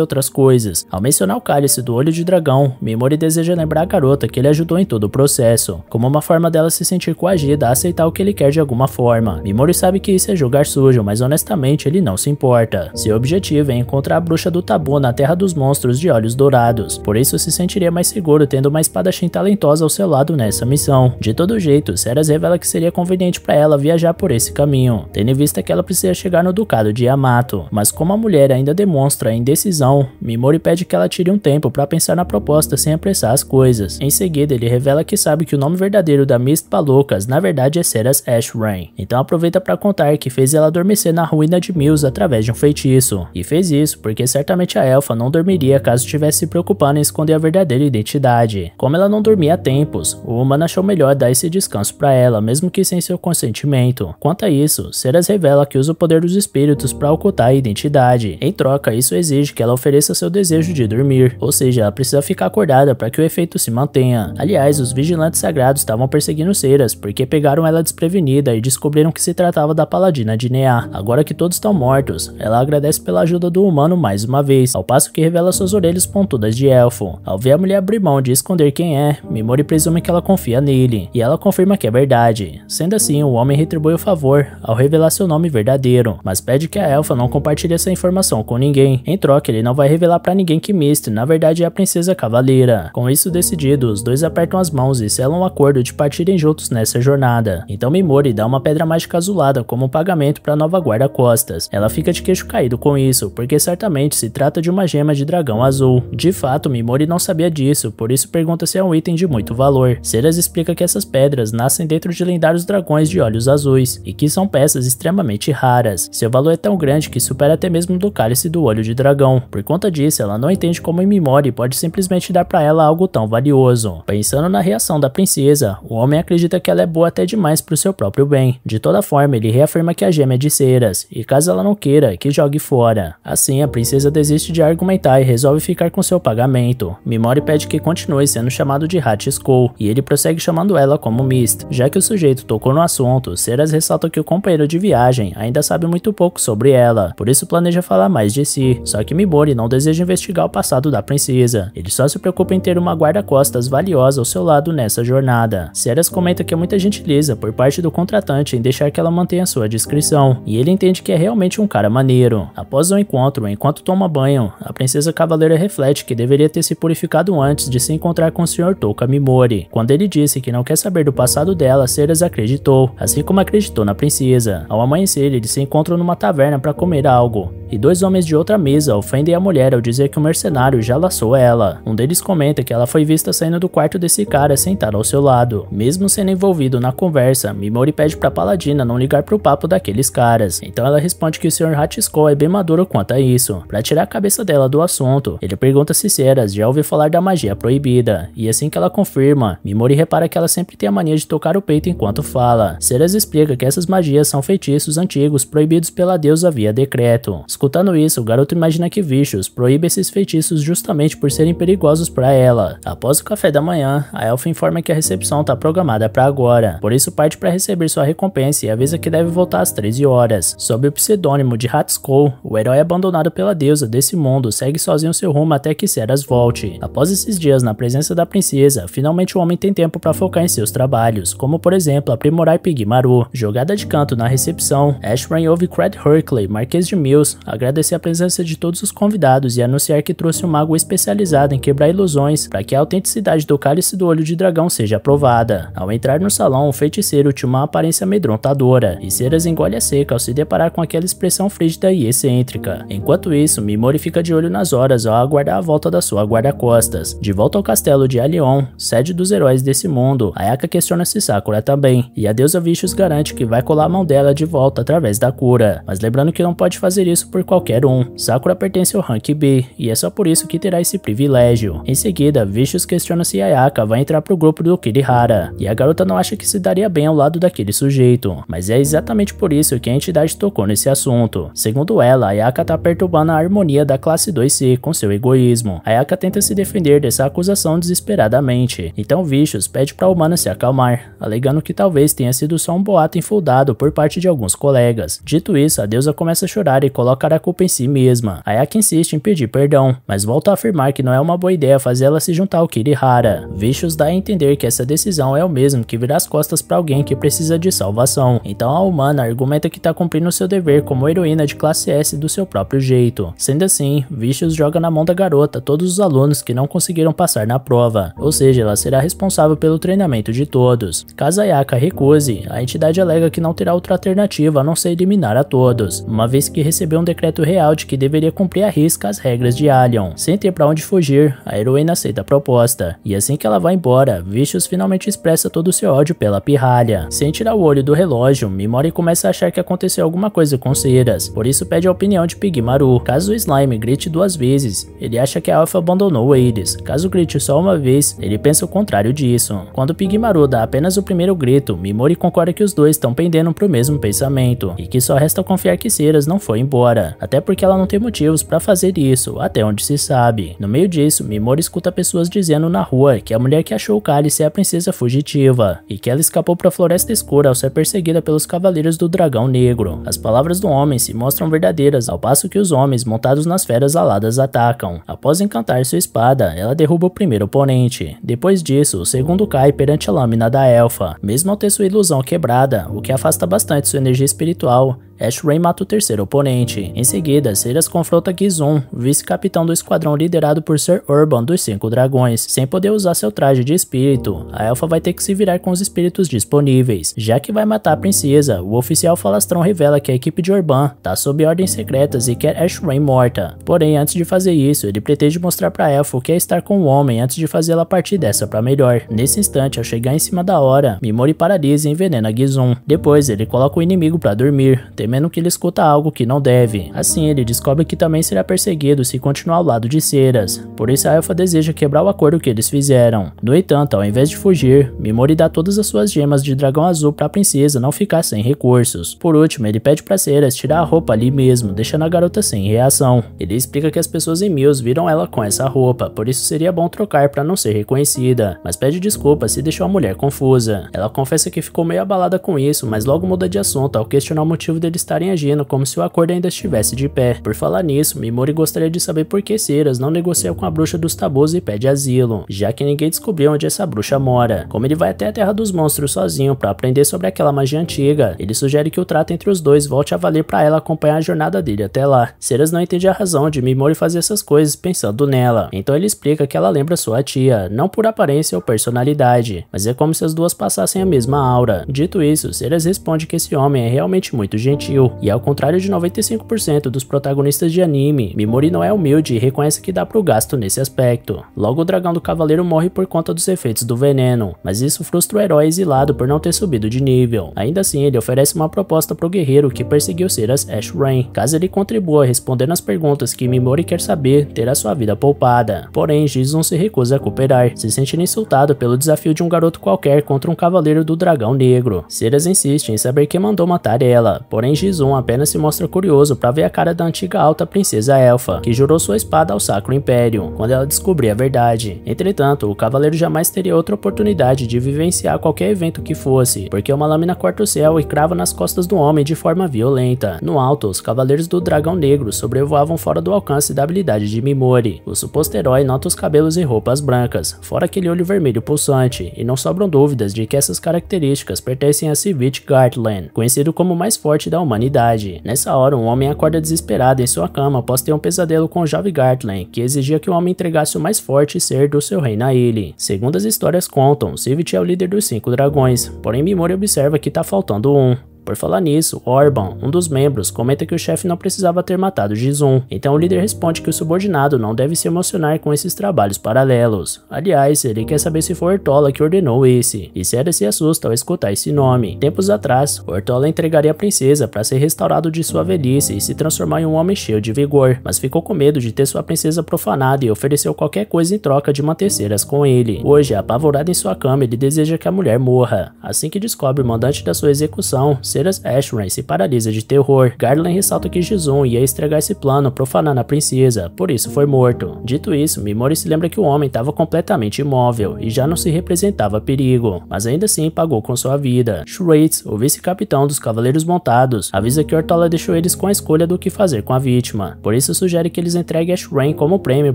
outras coisas. Ao mencionar o cálice do olho de dragão, Mimori deseja lembrar a garota que ele ajudou em todo o processo, como uma forma dela se sentir coagida a aceitar o que ele quer de alguma forma. Mimori sabe que isso é jogar sujo, mas honestamente ele não se importa. Seu objetivo é encontrar a bruxa do tabu na terra dos monstros de olhos dourados, por isso se sentiria mais seguro tendo uma espadachim talentosa ao seu lado nessa missão. De todo jeito, Ceras revela que seria conveniente para ela viajar por esse caminho, tendo vista que ela precisa chegar no Ducado de Yamato. Mas como a mulher ainda demonstra indecisão, Mimori pede que ela tire um tempo para pensar na proposta sem apressar as coisas. Em seguida, ele revela que sabe que o nome verdadeiro da Miss Palocas na verdade é Seras Ash Rain. Então aproveita para contar que fez ela adormecer na ruína de Mills através de um feitiço. E fez isso porque certamente a elfa não dormiria caso estivesse se preocupando em esconder a verdadeira identidade. Como ela não dormia há tempos, o humano achou melhor dar esse descanso para ela, mesmo que sem seu consentimento. Quanto a isso, Seras revela que usa o poder dos espíritos para ocultar a identidade. Em troca, isso exige que ela ofereça seu desejo de dormir, ou seja, ela precisa ficar acordada para que o efeito se mantenha. Aliás, os vigilantes sagrados estavam perseguindo Ceras, porque pegaram ela desprevenida e descobriram que se tratava da paladina de Nea. Agora que todos estão mortos, ela agradece pela ajuda do humano mais uma vez, ao passo que revela suas orelhas pontudas de elfo. Ao ver a mulher abrir mão de esconder quem é, Mimori presume que ela confia nele, e ela confirma que é verdade. Sendo assim, o homem retribui o favor ao revelar seu nome verdadeiro, mas pede que a elfa não compartilhe essa informação com ninguém. Em troca, ele não vai revelar para ninguém que Misty, na verdade, é a princesa cavaleira. Com isso decidido, os dois apertam as mãos e selam um acordo de partirem juntos nessa jornada. Então Mimori dá uma pedra mágica azulada como um pagamento para nova guarda costas. Ela fica de queixo caído com isso, porque certamente se trata de uma gema de dragão azul. De fato, Mimori não sabia disso, por isso pergunta se é um item de muito valor. Ceras explica que essas pedras nascem dentro de lendários dragões de olhos azuis, e que são peças extremamente raras. Seu valor é tão grande que supera até mesmo do cálice do olho de dragão. Por conta disso, ela não entende como Mimori pode simplesmente dar para ela algo tão valioso. Pensando na reação da princesa, o homem acredita que ela é boa até demais para o seu próprio bem. De toda forma, ele reafirma que a gema é de ceras, e caso ela não queira, que jogue fora. Assim, a princesa desiste de argumentar e resolve ficar com seu pagamento. Mimori pede que continue sendo chamado de Hatch School, e ele prossegue chamando ela como Mist. Já que o sujeito tocou no assunto, Ceras ressalta que o companheiro de viagem viagem, ainda sabe muito pouco sobre ela, por isso planeja falar mais de si. Só que Mibori não deseja investigar o passado da princesa, ele só se preocupa em ter uma guarda-costas valiosa ao seu lado nessa jornada. Ceres comenta que é muita gentileza por parte do contratante em deixar que ela mantenha sua descrição, e ele entende que é realmente um cara maneiro. Após o encontro, enquanto toma banho, a princesa cavaleira reflete que deveria ter se purificado antes de se encontrar com o Sr. Touka Mimori. Quando ele disse que não quer saber do passado dela, Ceres acreditou, assim como acreditou na princesa. Ao amanhecer, eles se encontram numa taverna para comer algo, e dois homens de outra mesa ofendem a mulher ao dizer que o um mercenário já laçou ela. Um deles comenta que ela foi vista saindo do quarto desse cara sentada ao seu lado. Mesmo sendo envolvido na conversa, Mimori pede para Paladina não ligar pro papo daqueles caras, então ela responde que o Sr. Hatchskull é bem maduro quanto a isso. Para tirar a cabeça dela do assunto, ele pergunta se Ceras já ouviu falar da magia proibida, e assim que ela confirma, Mimori repara que ela sempre tem a mania de tocar o peito enquanto fala. Ceras explica que essas magias são feitiços feitiços antigos proibidos pela deusa via decreto. Escutando isso, o garoto imagina que Vicious proíbe esses feitiços justamente por serem perigosos para ela. Após o café da manhã, a elfa informa que a recepção está programada para agora, por isso parte para receber sua recompensa e avisa que deve voltar às 13 horas. Sob o pseudônimo de Hatskou, o herói abandonado pela deusa desse mundo segue sozinho seu rumo até que Seras volte. Após esses dias na presença da princesa, finalmente o homem tem tempo para focar em seus trabalhos, como por exemplo aprimorar Pigmaru. Jogada de canto na recepção recepção, Ashburn ouve Craig Herclay, Marquês de Mills, agradecer a presença de todos os convidados e anunciar que trouxe um mago especializado em quebrar ilusões para que a autenticidade do cálice do olho de dragão seja aprovada. Ao entrar no salão, o feiticeiro tinha uma aparência amedrontadora, e Ceras engole a seca ao se deparar com aquela expressão frígida e excêntrica. Enquanto isso, Mimori fica de olho nas horas ao aguardar a volta da sua guarda-costas. De volta ao castelo de Alion, sede dos heróis desse mundo, Ayaka questiona se Sakura também, e a deusa Vicious garante que vai colar a mão dela de de volta através da cura, mas lembrando que não pode fazer isso por qualquer um. Sakura pertence ao rank B, e é só por isso que terá esse privilégio. Em seguida, Vicious questiona se Ayaka vai entrar pro grupo do Kirihara, e a garota não acha que se daria bem ao lado daquele sujeito, mas é exatamente por isso que a entidade tocou nesse assunto. Segundo ela, Ayaka tá perturbando a harmonia da classe 2C com seu egoísmo. Ayaka tenta se defender dessa acusação desesperadamente, então Vicious pede pra humana se acalmar, alegando que talvez tenha sido só um boato infundado por parte de alguns colegas. Dito isso, a deusa começa a chorar e coloca a culpa em si mesma. Ayaka insiste em pedir perdão, mas volta a afirmar que não é uma boa ideia fazer ela se juntar ao Kirihara. Vicious dá a entender que essa decisão é o mesmo que virar as costas para alguém que precisa de salvação. Então a humana argumenta que está cumprindo seu dever como heroína de classe S do seu próprio jeito. Sendo assim, Vicious joga na mão da garota todos os alunos que não conseguiram passar na prova, ou seja, ela será responsável pelo treinamento de todos. Caso Ayaka recuse, a entidade alega que não terá outra alternativa alternativa a não ser eliminar a todos, uma vez que recebeu um decreto real de que deveria cumprir à risca as regras de Alien. Sem ter para onde fugir, a heroína aceita a proposta, e assim que ela vai embora, Vicious finalmente expressa todo o seu ódio pela pirralha. Sem tirar o olho do relógio, Mimori começa a achar que aconteceu alguma coisa com Seiras. por isso pede a opinião de Pigmaru. Caso o Slime grite duas vezes, ele acha que a Alpha abandonou eles. Caso grite só uma vez, ele pensa o contrário disso. Quando Pigmaru dá apenas o primeiro grito, Mimori concorda que os dois estão pendendo para o mesmo pensamento pensamento, e que só resta confiar que Ceras não foi embora, até porque ela não tem motivos para fazer isso, até onde se sabe. No meio disso, Mimori escuta pessoas dizendo na rua que a mulher que achou o cálice é a princesa fugitiva, e que ela escapou para a Floresta Escura ao ser perseguida pelos Cavaleiros do Dragão Negro. As palavras do homem se mostram verdadeiras, ao passo que os homens montados nas feras aladas atacam. Após encantar sua espada, ela derruba o primeiro oponente. Depois disso, o segundo cai perante a lâmina da elfa. Mesmo ao ter sua ilusão quebrada, o que afasta bastante sua energia espiritual Ash Ray mata o terceiro oponente. Em seguida, Silas confronta Gizun, vice-capitão do esquadrão liderado por Sir Urban dos Cinco Dragões, sem poder usar seu traje de espírito. A elfa vai ter que se virar com os espíritos disponíveis. Já que vai matar a princesa, o oficial falastrão revela que a equipe de Urban está sob ordens secretas e quer Ash Ray morta. Porém, antes de fazer isso, ele pretende mostrar para elfa o que é estar com o homem antes de fazê-la partir dessa para melhor. Nesse instante, ao chegar em cima da hora, Mimori paralisa e envenena Gizun. Depois, ele coloca o inimigo para dormir, temendo sabendo que ele escuta algo que não deve. Assim, ele descobre que também será perseguido se continuar ao lado de Ceras, por isso a Elfa deseja quebrar o acordo que eles fizeram. No entanto, ao invés de fugir, Mimori dá todas as suas gemas de dragão azul para a princesa não ficar sem recursos. Por último, ele pede para Ceras tirar a roupa ali mesmo, deixando a garota sem reação. Ele explica que as pessoas em Mills viram ela com essa roupa, por isso seria bom trocar para não ser reconhecida, mas pede desculpa se deixou a mulher confusa. Ela confessa que ficou meio abalada com isso, mas logo muda de assunto ao questionar o motivo dele de estarem agindo como se o acordo ainda estivesse de pé. Por falar nisso, Mimori gostaria de saber por que Seiras não negocia com a bruxa dos tabus e pede asilo, já que ninguém descobriu onde essa bruxa mora. Como ele vai até a Terra dos Monstros sozinho para aprender sobre aquela magia antiga, ele sugere que o trato entre os dois volte a valer para ela acompanhar a jornada dele até lá. Seiras não entende a razão de Mimori fazer essas coisas pensando nela, então ele explica que ela lembra sua tia, não por aparência ou personalidade, mas é como se as duas passassem a mesma aura. Dito isso, Seiras responde que esse homem é realmente muito gentil infantil, e ao contrário de 95% dos protagonistas de anime, Mimori não é humilde e reconhece que dá pro gasto nesse aspecto. Logo o dragão do cavaleiro morre por conta dos efeitos do veneno, mas isso frustra o herói exilado por não ter subido de nível. Ainda assim, ele oferece uma proposta pro guerreiro que perseguiu Seras Ash Rain, caso ele contribua respondendo as perguntas que Mimori quer saber, terá sua vida poupada. Porém, Jizun se recusa a cooperar, se sentindo insultado pelo desafio de um garoto qualquer contra um cavaleiro do dragão negro. Seras insiste em saber quem mandou matar ela, porém Porém, Jizun apenas se mostra curioso para ver a cara da antiga alta princesa elfa, que jurou sua espada ao Sacro Império, quando ela descobrir a verdade. Entretanto, o cavaleiro jamais teria outra oportunidade de vivenciar qualquer evento que fosse, porque uma lâmina corta o céu e crava nas costas do homem de forma violenta. No alto, os cavaleiros do Dragão Negro sobrevoavam fora do alcance da habilidade de Mimori. O suposto herói nota os cabelos e roupas brancas, fora aquele olho vermelho pulsante, e não sobram dúvidas de que essas características pertencem a Civit Gartland, conhecido como o mais forte da humanidade. Nessa hora, um homem acorda desesperado em sua cama após ter um pesadelo com o jovem Gartland, que exigia que o homem entregasse o mais forte ser do seu reino a ele. Segundo as histórias contam, Sivit é o líder dos cinco dragões, porém Mimori observa que está faltando um. Por falar nisso, Orban, um dos membros, comenta que o chefe não precisava ter matado Jizun. Então o líder responde que o subordinado não deve se emocionar com esses trabalhos paralelos. Aliás, ele quer saber se foi Ortola que ordenou esse. E Sera se assusta ao escutar esse nome. Tempos atrás, Ortola entregaria a princesa para ser restaurado de sua velhice e se transformar em um homem cheio de vigor, mas ficou com medo de ter sua princesa profanada e ofereceu qualquer coisa em troca de manter Ceras com ele. Hoje, apavorado em sua cama, ele deseja que a mulher morra. Assim que descobre o mandante da sua execução, financeiras, Ashran se paralisa de terror. Garland ressalta que Jizun ia estragar esse plano profanando a princesa, por isso foi morto. Dito isso, Mimori se lembra que o homem estava completamente imóvel e já não se representava perigo, mas ainda assim pagou com sua vida. Schreitz, o vice-capitão dos Cavaleiros Montados, avisa que Ortola deixou eles com a escolha do que fazer com a vítima, por isso sugere que eles entreguem Ashran como prêmio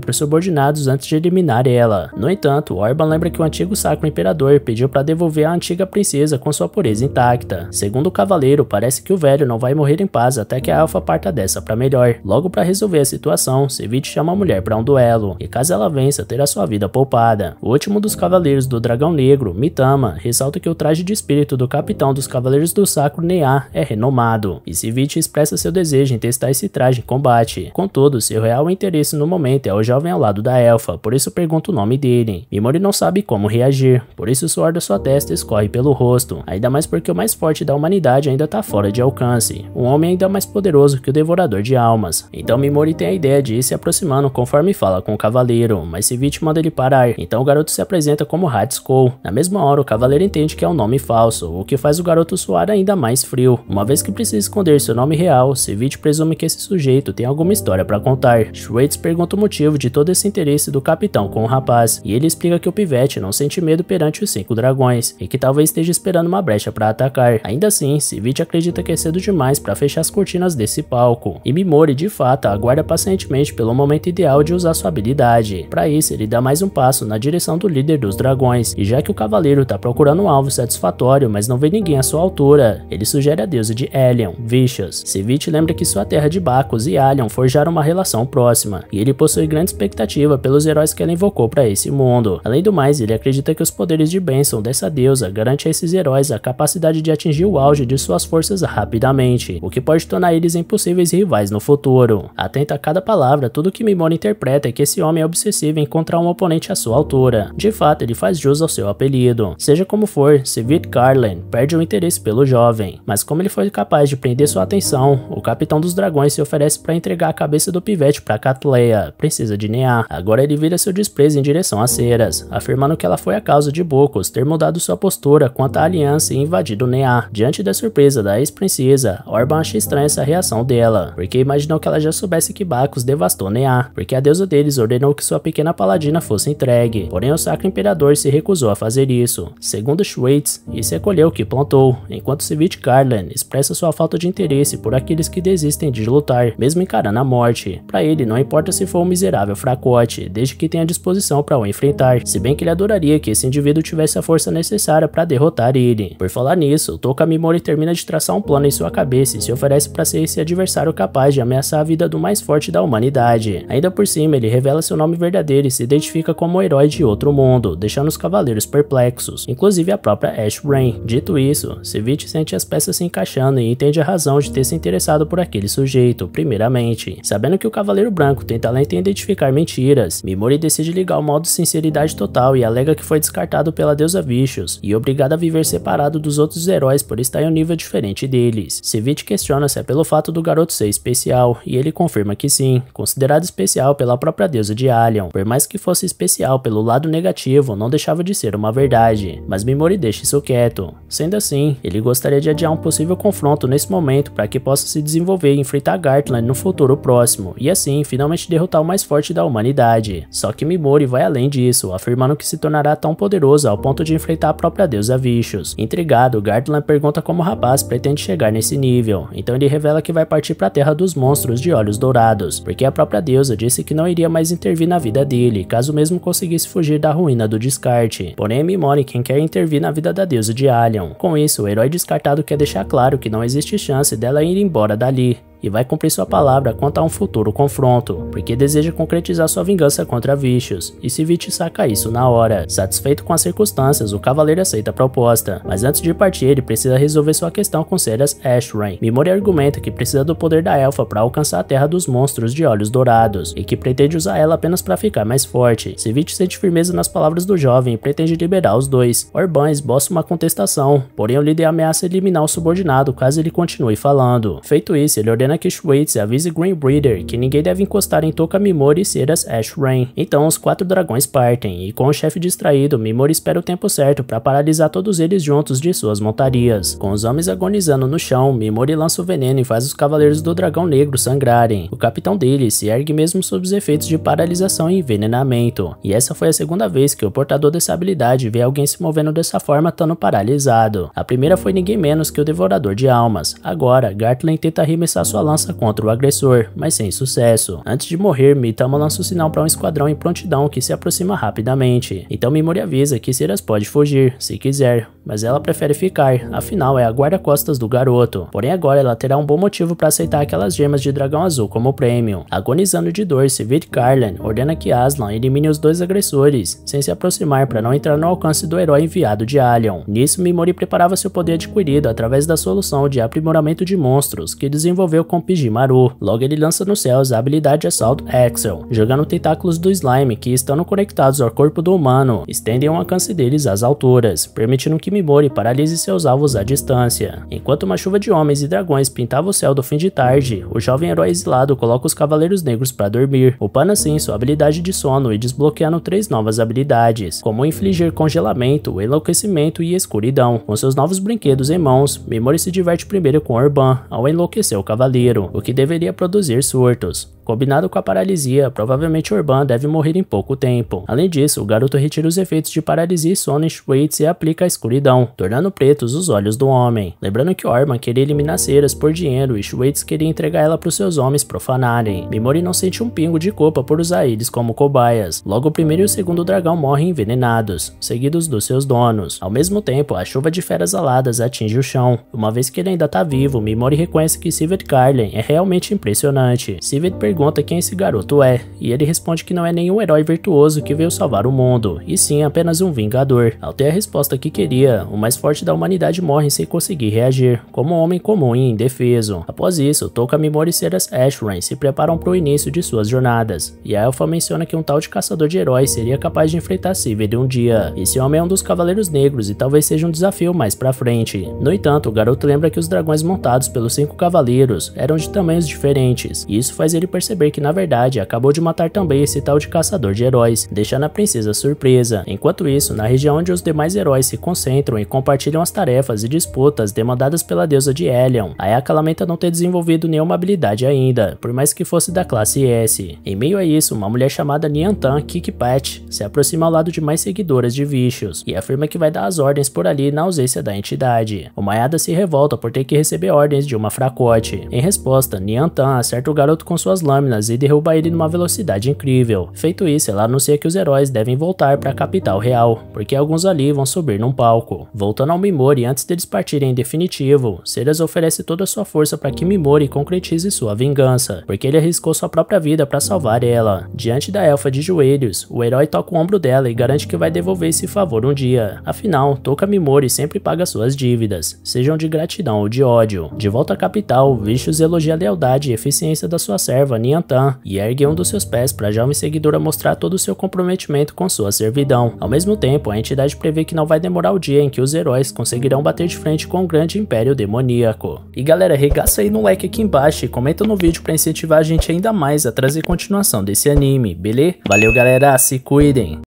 para os subordinados antes de eliminar ela. No entanto, Orban lembra que o antigo Sacro Imperador pediu para devolver a antiga princesa com sua pureza intacta. Segundo o cavaleiro, parece que o velho não vai morrer em paz até que a elfa parta dessa pra melhor. Logo para resolver a situação, Ceviche chama a mulher para um duelo, e caso ela vença, terá sua vida poupada. O último dos cavaleiros do Dragão Negro, Mitama, ressalta que o traje de espírito do capitão dos Cavaleiros do Sacro nea é renomado, e Ceviche expressa seu desejo em testar esse traje em combate. Contudo, seu real interesse no momento é o jovem ao lado da elfa, por isso pergunta o nome dele. Mimori não sabe como reagir, por isso o suor da sua testa escorre pelo rosto, ainda mais porque o mais forte da humanidade ainda está fora de alcance, um homem ainda mais poderoso que o Devorador de Almas. Então Mimori tem a ideia de ir se aproximando conforme fala com o Cavaleiro, mas Civit manda ele parar, então o garoto se apresenta como Hatskou. Na mesma hora, o Cavaleiro entende que é um nome falso, o que faz o garoto soar ainda mais frio. Uma vez que precisa esconder seu nome real, Civit presume que esse sujeito tem alguma história para contar. Schwartz pergunta o motivo de todo esse interesse do capitão com o rapaz, e ele explica que o pivete não sente medo perante os cinco dragões, e que talvez esteja esperando uma brecha para atacar. Ainda assim, Ceviche acredita que é cedo demais para fechar as cortinas desse palco, e Mimori de fato aguarda pacientemente pelo momento ideal de usar sua habilidade. Para isso, ele dá mais um passo na direção do líder dos dragões, e já que o cavaleiro está procurando um alvo satisfatório, mas não vê ninguém à sua altura, ele sugere a deusa de Elion, Vicious. Ceviche lembra que sua terra de Bacos e Alion forjaram uma relação próxima, e ele possui grande expectativa pelos heróis que ela invocou para esse mundo. Além do mais, ele acredita que os poderes de Benson dessa deusa garante a esses heróis a capacidade de atingir o auge de suas forças rapidamente, o que pode tornar eles impossíveis rivais no futuro. Atento a cada palavra, tudo que Mimona interpreta é que esse homem é obsessivo em encontrar um oponente à sua altura. De fato, ele faz jus ao seu apelido. Seja como for, Sivit Carlin perde o interesse pelo jovem, mas como ele foi capaz de prender sua atenção, o capitão dos dragões se oferece para entregar a cabeça do pivete para Catleia, precisa de NEA. Agora ele vira seu desprezo em direção a Ceras, afirmando que ela foi a causa de Bocos ter mudado sua postura quanto à aliança e invadido NEA Diante da surpresa surpresa da ex-princesa, Orban acha estranha essa reação dela, porque imaginou que ela já soubesse que Bacchus devastou Nea, porque a deusa deles ordenou que sua pequena paladina fosse entregue, porém o Sacro Imperador se recusou a fazer isso. Segundo Schwartz, isso é colher o que plantou, enquanto Sivit Carlin expressa sua falta de interesse por aqueles que desistem de lutar, mesmo encarando a morte. Para ele, não importa se for um miserável fracote, desde que tenha disposição para o enfrentar, se bem que ele adoraria que esse indivíduo tivesse a força necessária para derrotar ele. Por falar nisso, Toca Mimori termina de traçar um plano em sua cabeça e se oferece para ser esse adversário capaz de ameaçar a vida do mais forte da humanidade. Ainda por cima, ele revela seu nome verdadeiro e se identifica como o herói de outro mundo, deixando os cavaleiros perplexos, inclusive a própria Ash Rain. Dito isso, Ceviche sente as peças se encaixando e entende a razão de ter se interessado por aquele sujeito, primeiramente. Sabendo que o Cavaleiro Branco tem talento em identificar mentiras, Mimori decide ligar o modo sinceridade total e alega que foi descartado pela deusa Vicious e obrigado a viver separado dos outros heróis por estar em nível diferente deles. Ceviche questiona se é pelo fato do garoto ser especial, e ele confirma que sim, considerado especial pela própria deusa de Alien. Por mais que fosse especial pelo lado negativo, não deixava de ser uma verdade. Mas Mimori deixa isso quieto. Sendo assim, ele gostaria de adiar um possível confronto nesse momento para que possa se desenvolver e enfrentar Gartland no futuro próximo, e assim finalmente derrotar o mais forte da humanidade. Só que Mimori vai além disso, afirmando que se tornará tão poderoso ao ponto de enfrentar a própria deusa Vicious. Intrigado, Gartland pergunta como rapaz pretende chegar nesse nível, então ele revela que vai partir para a terra dos monstros de olhos dourados, porque a própria deusa disse que não iria mais intervir na vida dele, caso mesmo conseguisse fugir da ruína do descarte. Porém, é Mimori quem quer intervir na vida da deusa de Alien. Com isso, o herói descartado quer deixar claro que não existe chance dela ir embora dali, e vai cumprir sua palavra quanto a um futuro confronto, porque deseja concretizar sua vingança contra Vicious, e Sivit saca isso na hora. Satisfeito com as circunstâncias, o cavaleiro aceita a proposta, mas antes de partir ele precisa resolver sua questão com Ceras Ashrain. Memory argumenta que precisa do poder da elfa para alcançar a terra dos monstros de olhos dourados, e que pretende usar ela apenas para ficar mais forte. Sivit sente firmeza nas palavras do jovem e pretende liberar os dois. Orban esboça uma contestação, porém o líder ameaça eliminar o subordinado caso ele continue falando. Feito isso, ele ordena pena que Schweitz avise Green Breeder que ninguém deve encostar em Toca Mimori e Ceras Ash Rain. Então os quatro dragões partem, e com o chefe distraído, Mimori espera o tempo certo para paralisar todos eles juntos de suas montarias. Com os homens agonizando no chão, Mimori lança o veneno e faz os cavaleiros do dragão negro sangrarem. O capitão deles se ergue mesmo sob os efeitos de paralisação e envenenamento. E essa foi a segunda vez que o portador dessa habilidade vê alguém se movendo dessa forma estando paralisado. A primeira foi ninguém menos que o Devorador de Almas. Agora, Gartlin tenta arremessar sua sua lança contra o agressor, mas sem sucesso. Antes de morrer, Mitama lança o sinal para um esquadrão em prontidão que se aproxima rapidamente. Então Memory avisa que Seras pode fugir, se quiser, mas ela prefere ficar, afinal é a guarda-costas do garoto. Porém agora ela terá um bom motivo para aceitar aquelas gemas de dragão azul como prêmio. Agonizando de dor, Sivir Carlin ordena que Aslan elimine os dois agressores, sem se aproximar para não entrar no alcance do herói enviado de Alion. Nisso Mimori preparava seu poder adquirido através da solução de aprimoramento de monstros que desenvolveu com Pijimaru. Logo ele lança nos céus a habilidade Assalto Axel, jogando tentáculos do slime que estando conectados ao corpo do humano, estendem o alcance deles às alturas, permitindo que Mimori Mimori paralise seus alvos à distância. Enquanto uma chuva de homens e dragões pintava o céu do fim de tarde, o jovem herói exilado coloca os Cavaleiros Negros para dormir, upando assim sua habilidade de sono e desbloqueando três novas habilidades, como infligir congelamento, enlouquecimento e escuridão. Com seus novos brinquedos em mãos, Mimori se diverte primeiro com Orban ao enlouquecer o cavaleiro, o que deveria produzir surtos. Combinado com a paralisia, provavelmente Urban deve morrer em pouco tempo. Além disso, o garoto retira os efeitos de paralisia e sono em Schweitz e aplica a escuridão, tornando pretos os olhos do homem. Lembrando que Orman queria eliminar ceras por dinheiro e Schweitz queria entregar ela para os seus homens profanarem. Mimori não sente um pingo de culpa por usar eles como cobaias. Logo o primeiro e o segundo dragão morrem envenenados, seguidos dos seus donos. Ao mesmo tempo, a chuva de feras aladas atinge o chão. Uma vez que ele ainda está vivo, Mimori reconhece que Sivet Carlin é realmente impressionante. Sivert pergunta quem é esse garoto é, e ele responde que não é nenhum herói virtuoso que veio salvar o mundo, e sim apenas um vingador. Ao ter a resposta que queria, o mais forte da humanidade morre sem conseguir reagir, como um homem comum e indefeso. Após isso, Toca e Ceras Ashran se preparam para o início de suas jornadas, e a Elfa menciona que um tal de caçador de heróis seria capaz de enfrentar Sivir um dia. Esse homem é um dos Cavaleiros Negros e talvez seja um desafio mais pra frente. No entanto, o garoto lembra que os dragões montados pelos cinco cavaleiros eram de tamanhos diferentes, e isso faz ele perceber perceber que na verdade acabou de matar também esse tal de caçador de heróis, deixando a princesa surpresa. Enquanto isso, na região onde os demais heróis se concentram e compartilham as tarefas e disputas demandadas pela deusa de Elion, Ayaka lamenta não ter desenvolvido nenhuma habilidade ainda, por mais que fosse da classe S. Em meio a isso, uma mulher chamada Niantan Kikpat se aproxima ao lado de mais seguidoras de Vicious e afirma que vai dar as ordens por ali na ausência da entidade. O Mayada se revolta por ter que receber ordens de uma fracote. Em resposta, Niantan acerta o garoto com suas lâminas e derruba ele numa velocidade incrível. Feito isso, ela anuncia que os heróis devem voltar para a capital real, porque alguns ali vão subir num palco. Voltando ao Mimori, antes deles partirem em definitivo, Ceres oferece toda a sua força para que Mimori concretize sua vingança, porque ele arriscou sua própria vida para salvar ela. Diante da elfa de joelhos, o herói toca o ombro dela e garante que vai devolver esse favor um dia. Afinal, Toca Mimori sempre paga suas dívidas, sejam de gratidão ou de ódio. De volta à capital, Vicious elogia a lealdade e eficiência da sua serva Niantan e ergue um dos seus pés para a jovem seguidora mostrar todo o seu comprometimento com sua servidão. Ao mesmo tempo, a entidade prevê que não vai demorar o dia em que os heróis conseguirão bater de frente com o grande império demoníaco. E galera, regaça aí no like aqui embaixo e comenta no vídeo para incentivar a gente ainda mais a trazer continuação desse anime, beleza? Valeu galera, se cuidem!